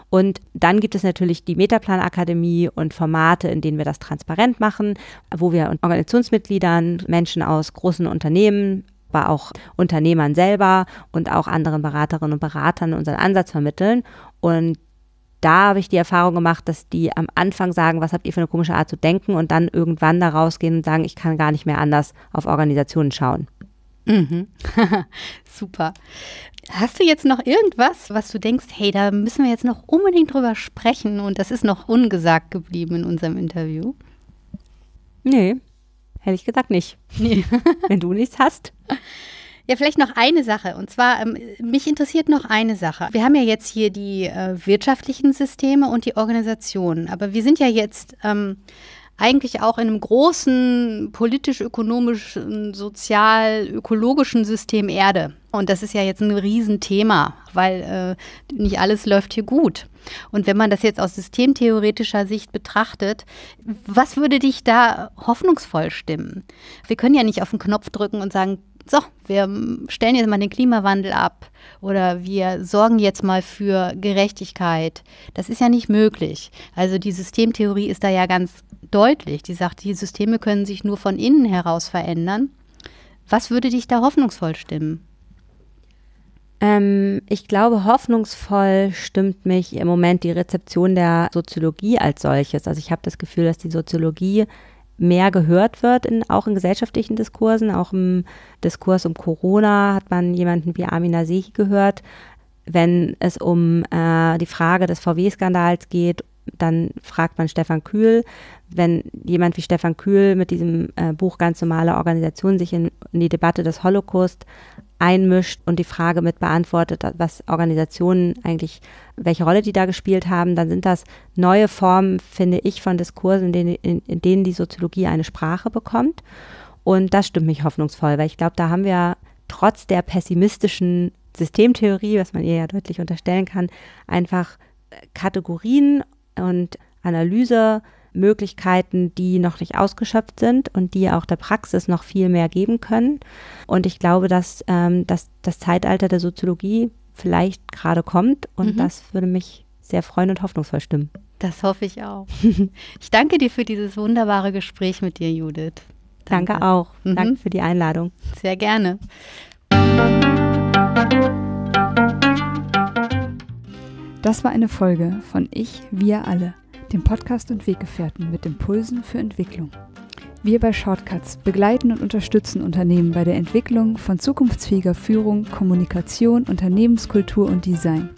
Und dann gibt es natürlich die Metaplan-Akademie und Formate, in denen wir das transparent machen, wo wir Organisationsmitgliedern, Menschen aus großen Unternehmen, aber auch Unternehmern selber und auch anderen Beraterinnen und Beratern unseren Ansatz vermitteln. Und da habe ich die Erfahrung gemacht, dass die am Anfang sagen, was habt ihr für eine komische Art zu denken und dann irgendwann da rausgehen und sagen, ich kann gar nicht mehr anders auf Organisationen schauen. Mhm. (laughs) Super. Hast du jetzt noch irgendwas, was du denkst, hey, da müssen wir jetzt noch unbedingt drüber sprechen und das ist noch ungesagt geblieben in unserem Interview? Nee, hätte ich gesagt nicht. Nee. (laughs) Wenn du nichts hast. (laughs) Ja, vielleicht noch eine Sache. Und zwar, ähm, mich interessiert noch eine Sache. Wir haben ja jetzt hier die äh, wirtschaftlichen Systeme und die Organisationen. Aber wir sind ja jetzt ähm, eigentlich auch in einem großen politisch-ökonomischen, sozial-ökologischen System Erde. Und das ist ja jetzt ein Riesenthema, weil äh, nicht alles läuft hier gut. Und wenn man das jetzt aus systemtheoretischer Sicht betrachtet, was würde dich da hoffnungsvoll stimmen? Wir können ja nicht auf den Knopf drücken und sagen, so, wir stellen jetzt mal den Klimawandel ab oder wir sorgen jetzt mal für Gerechtigkeit. Das ist ja nicht möglich. Also die Systemtheorie ist da ja ganz deutlich. Die sagt, die Systeme können sich nur von innen heraus verändern. Was würde dich da hoffnungsvoll stimmen? Ähm, ich glaube, hoffnungsvoll stimmt mich im Moment die Rezeption der Soziologie als solches. Also ich habe das Gefühl, dass die Soziologie mehr gehört wird, in, auch in gesellschaftlichen Diskursen. Auch im Diskurs um Corona hat man jemanden wie Amina Sehi gehört. Wenn es um äh, die Frage des VW-Skandals geht, dann fragt man Stefan Kühl. Wenn jemand wie Stefan Kühl mit diesem äh, Buch Ganz normale Organisation sich in, in die Debatte des Holocaust einmischt und die Frage mit beantwortet, was Organisationen eigentlich, welche Rolle die da gespielt haben, dann sind das neue Formen, finde ich, von Diskursen, in denen, in, denen die Soziologie eine Sprache bekommt. Und das stimmt mich hoffnungsvoll, weil ich glaube, da haben wir trotz der pessimistischen Systemtheorie, was man ihr ja deutlich unterstellen kann, einfach äh, Kategorien und Analyse, Möglichkeiten, die noch nicht ausgeschöpft sind und die auch der Praxis noch viel mehr geben können. Und ich glaube, dass, ähm, dass das Zeitalter der Soziologie vielleicht gerade kommt und mhm. das würde mich sehr freuen und hoffnungsvoll stimmen. Das hoffe ich auch. (laughs) Ich danke dir für dieses wunderbare Gespräch mit dir, Judith. Danke, danke auch. Mhm. Danke für die Einladung. Sehr gerne. Das war eine Folge von Ich, wir alle dem Podcast und Weggefährten mit Impulsen für Entwicklung. Wir bei Shortcuts begleiten und unterstützen Unternehmen bei der Entwicklung von zukunftsfähiger Führung, Kommunikation, Unternehmenskultur und Design.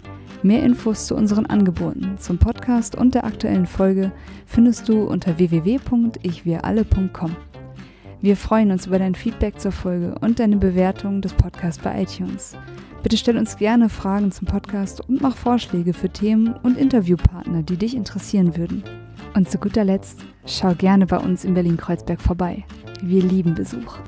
Mehr Infos zu unseren Angeboten, zum Podcast und der aktuellen Folge findest du unter www.ichwiralle.com. Wir freuen uns über dein Feedback zur Folge und deine Bewertung des Podcasts bei iTunes. Bitte stell uns gerne Fragen zum Podcast und mach Vorschläge für Themen und Interviewpartner, die dich interessieren würden. Und zu guter Letzt, schau gerne bei uns in Berlin-Kreuzberg vorbei. Wir lieben Besuch.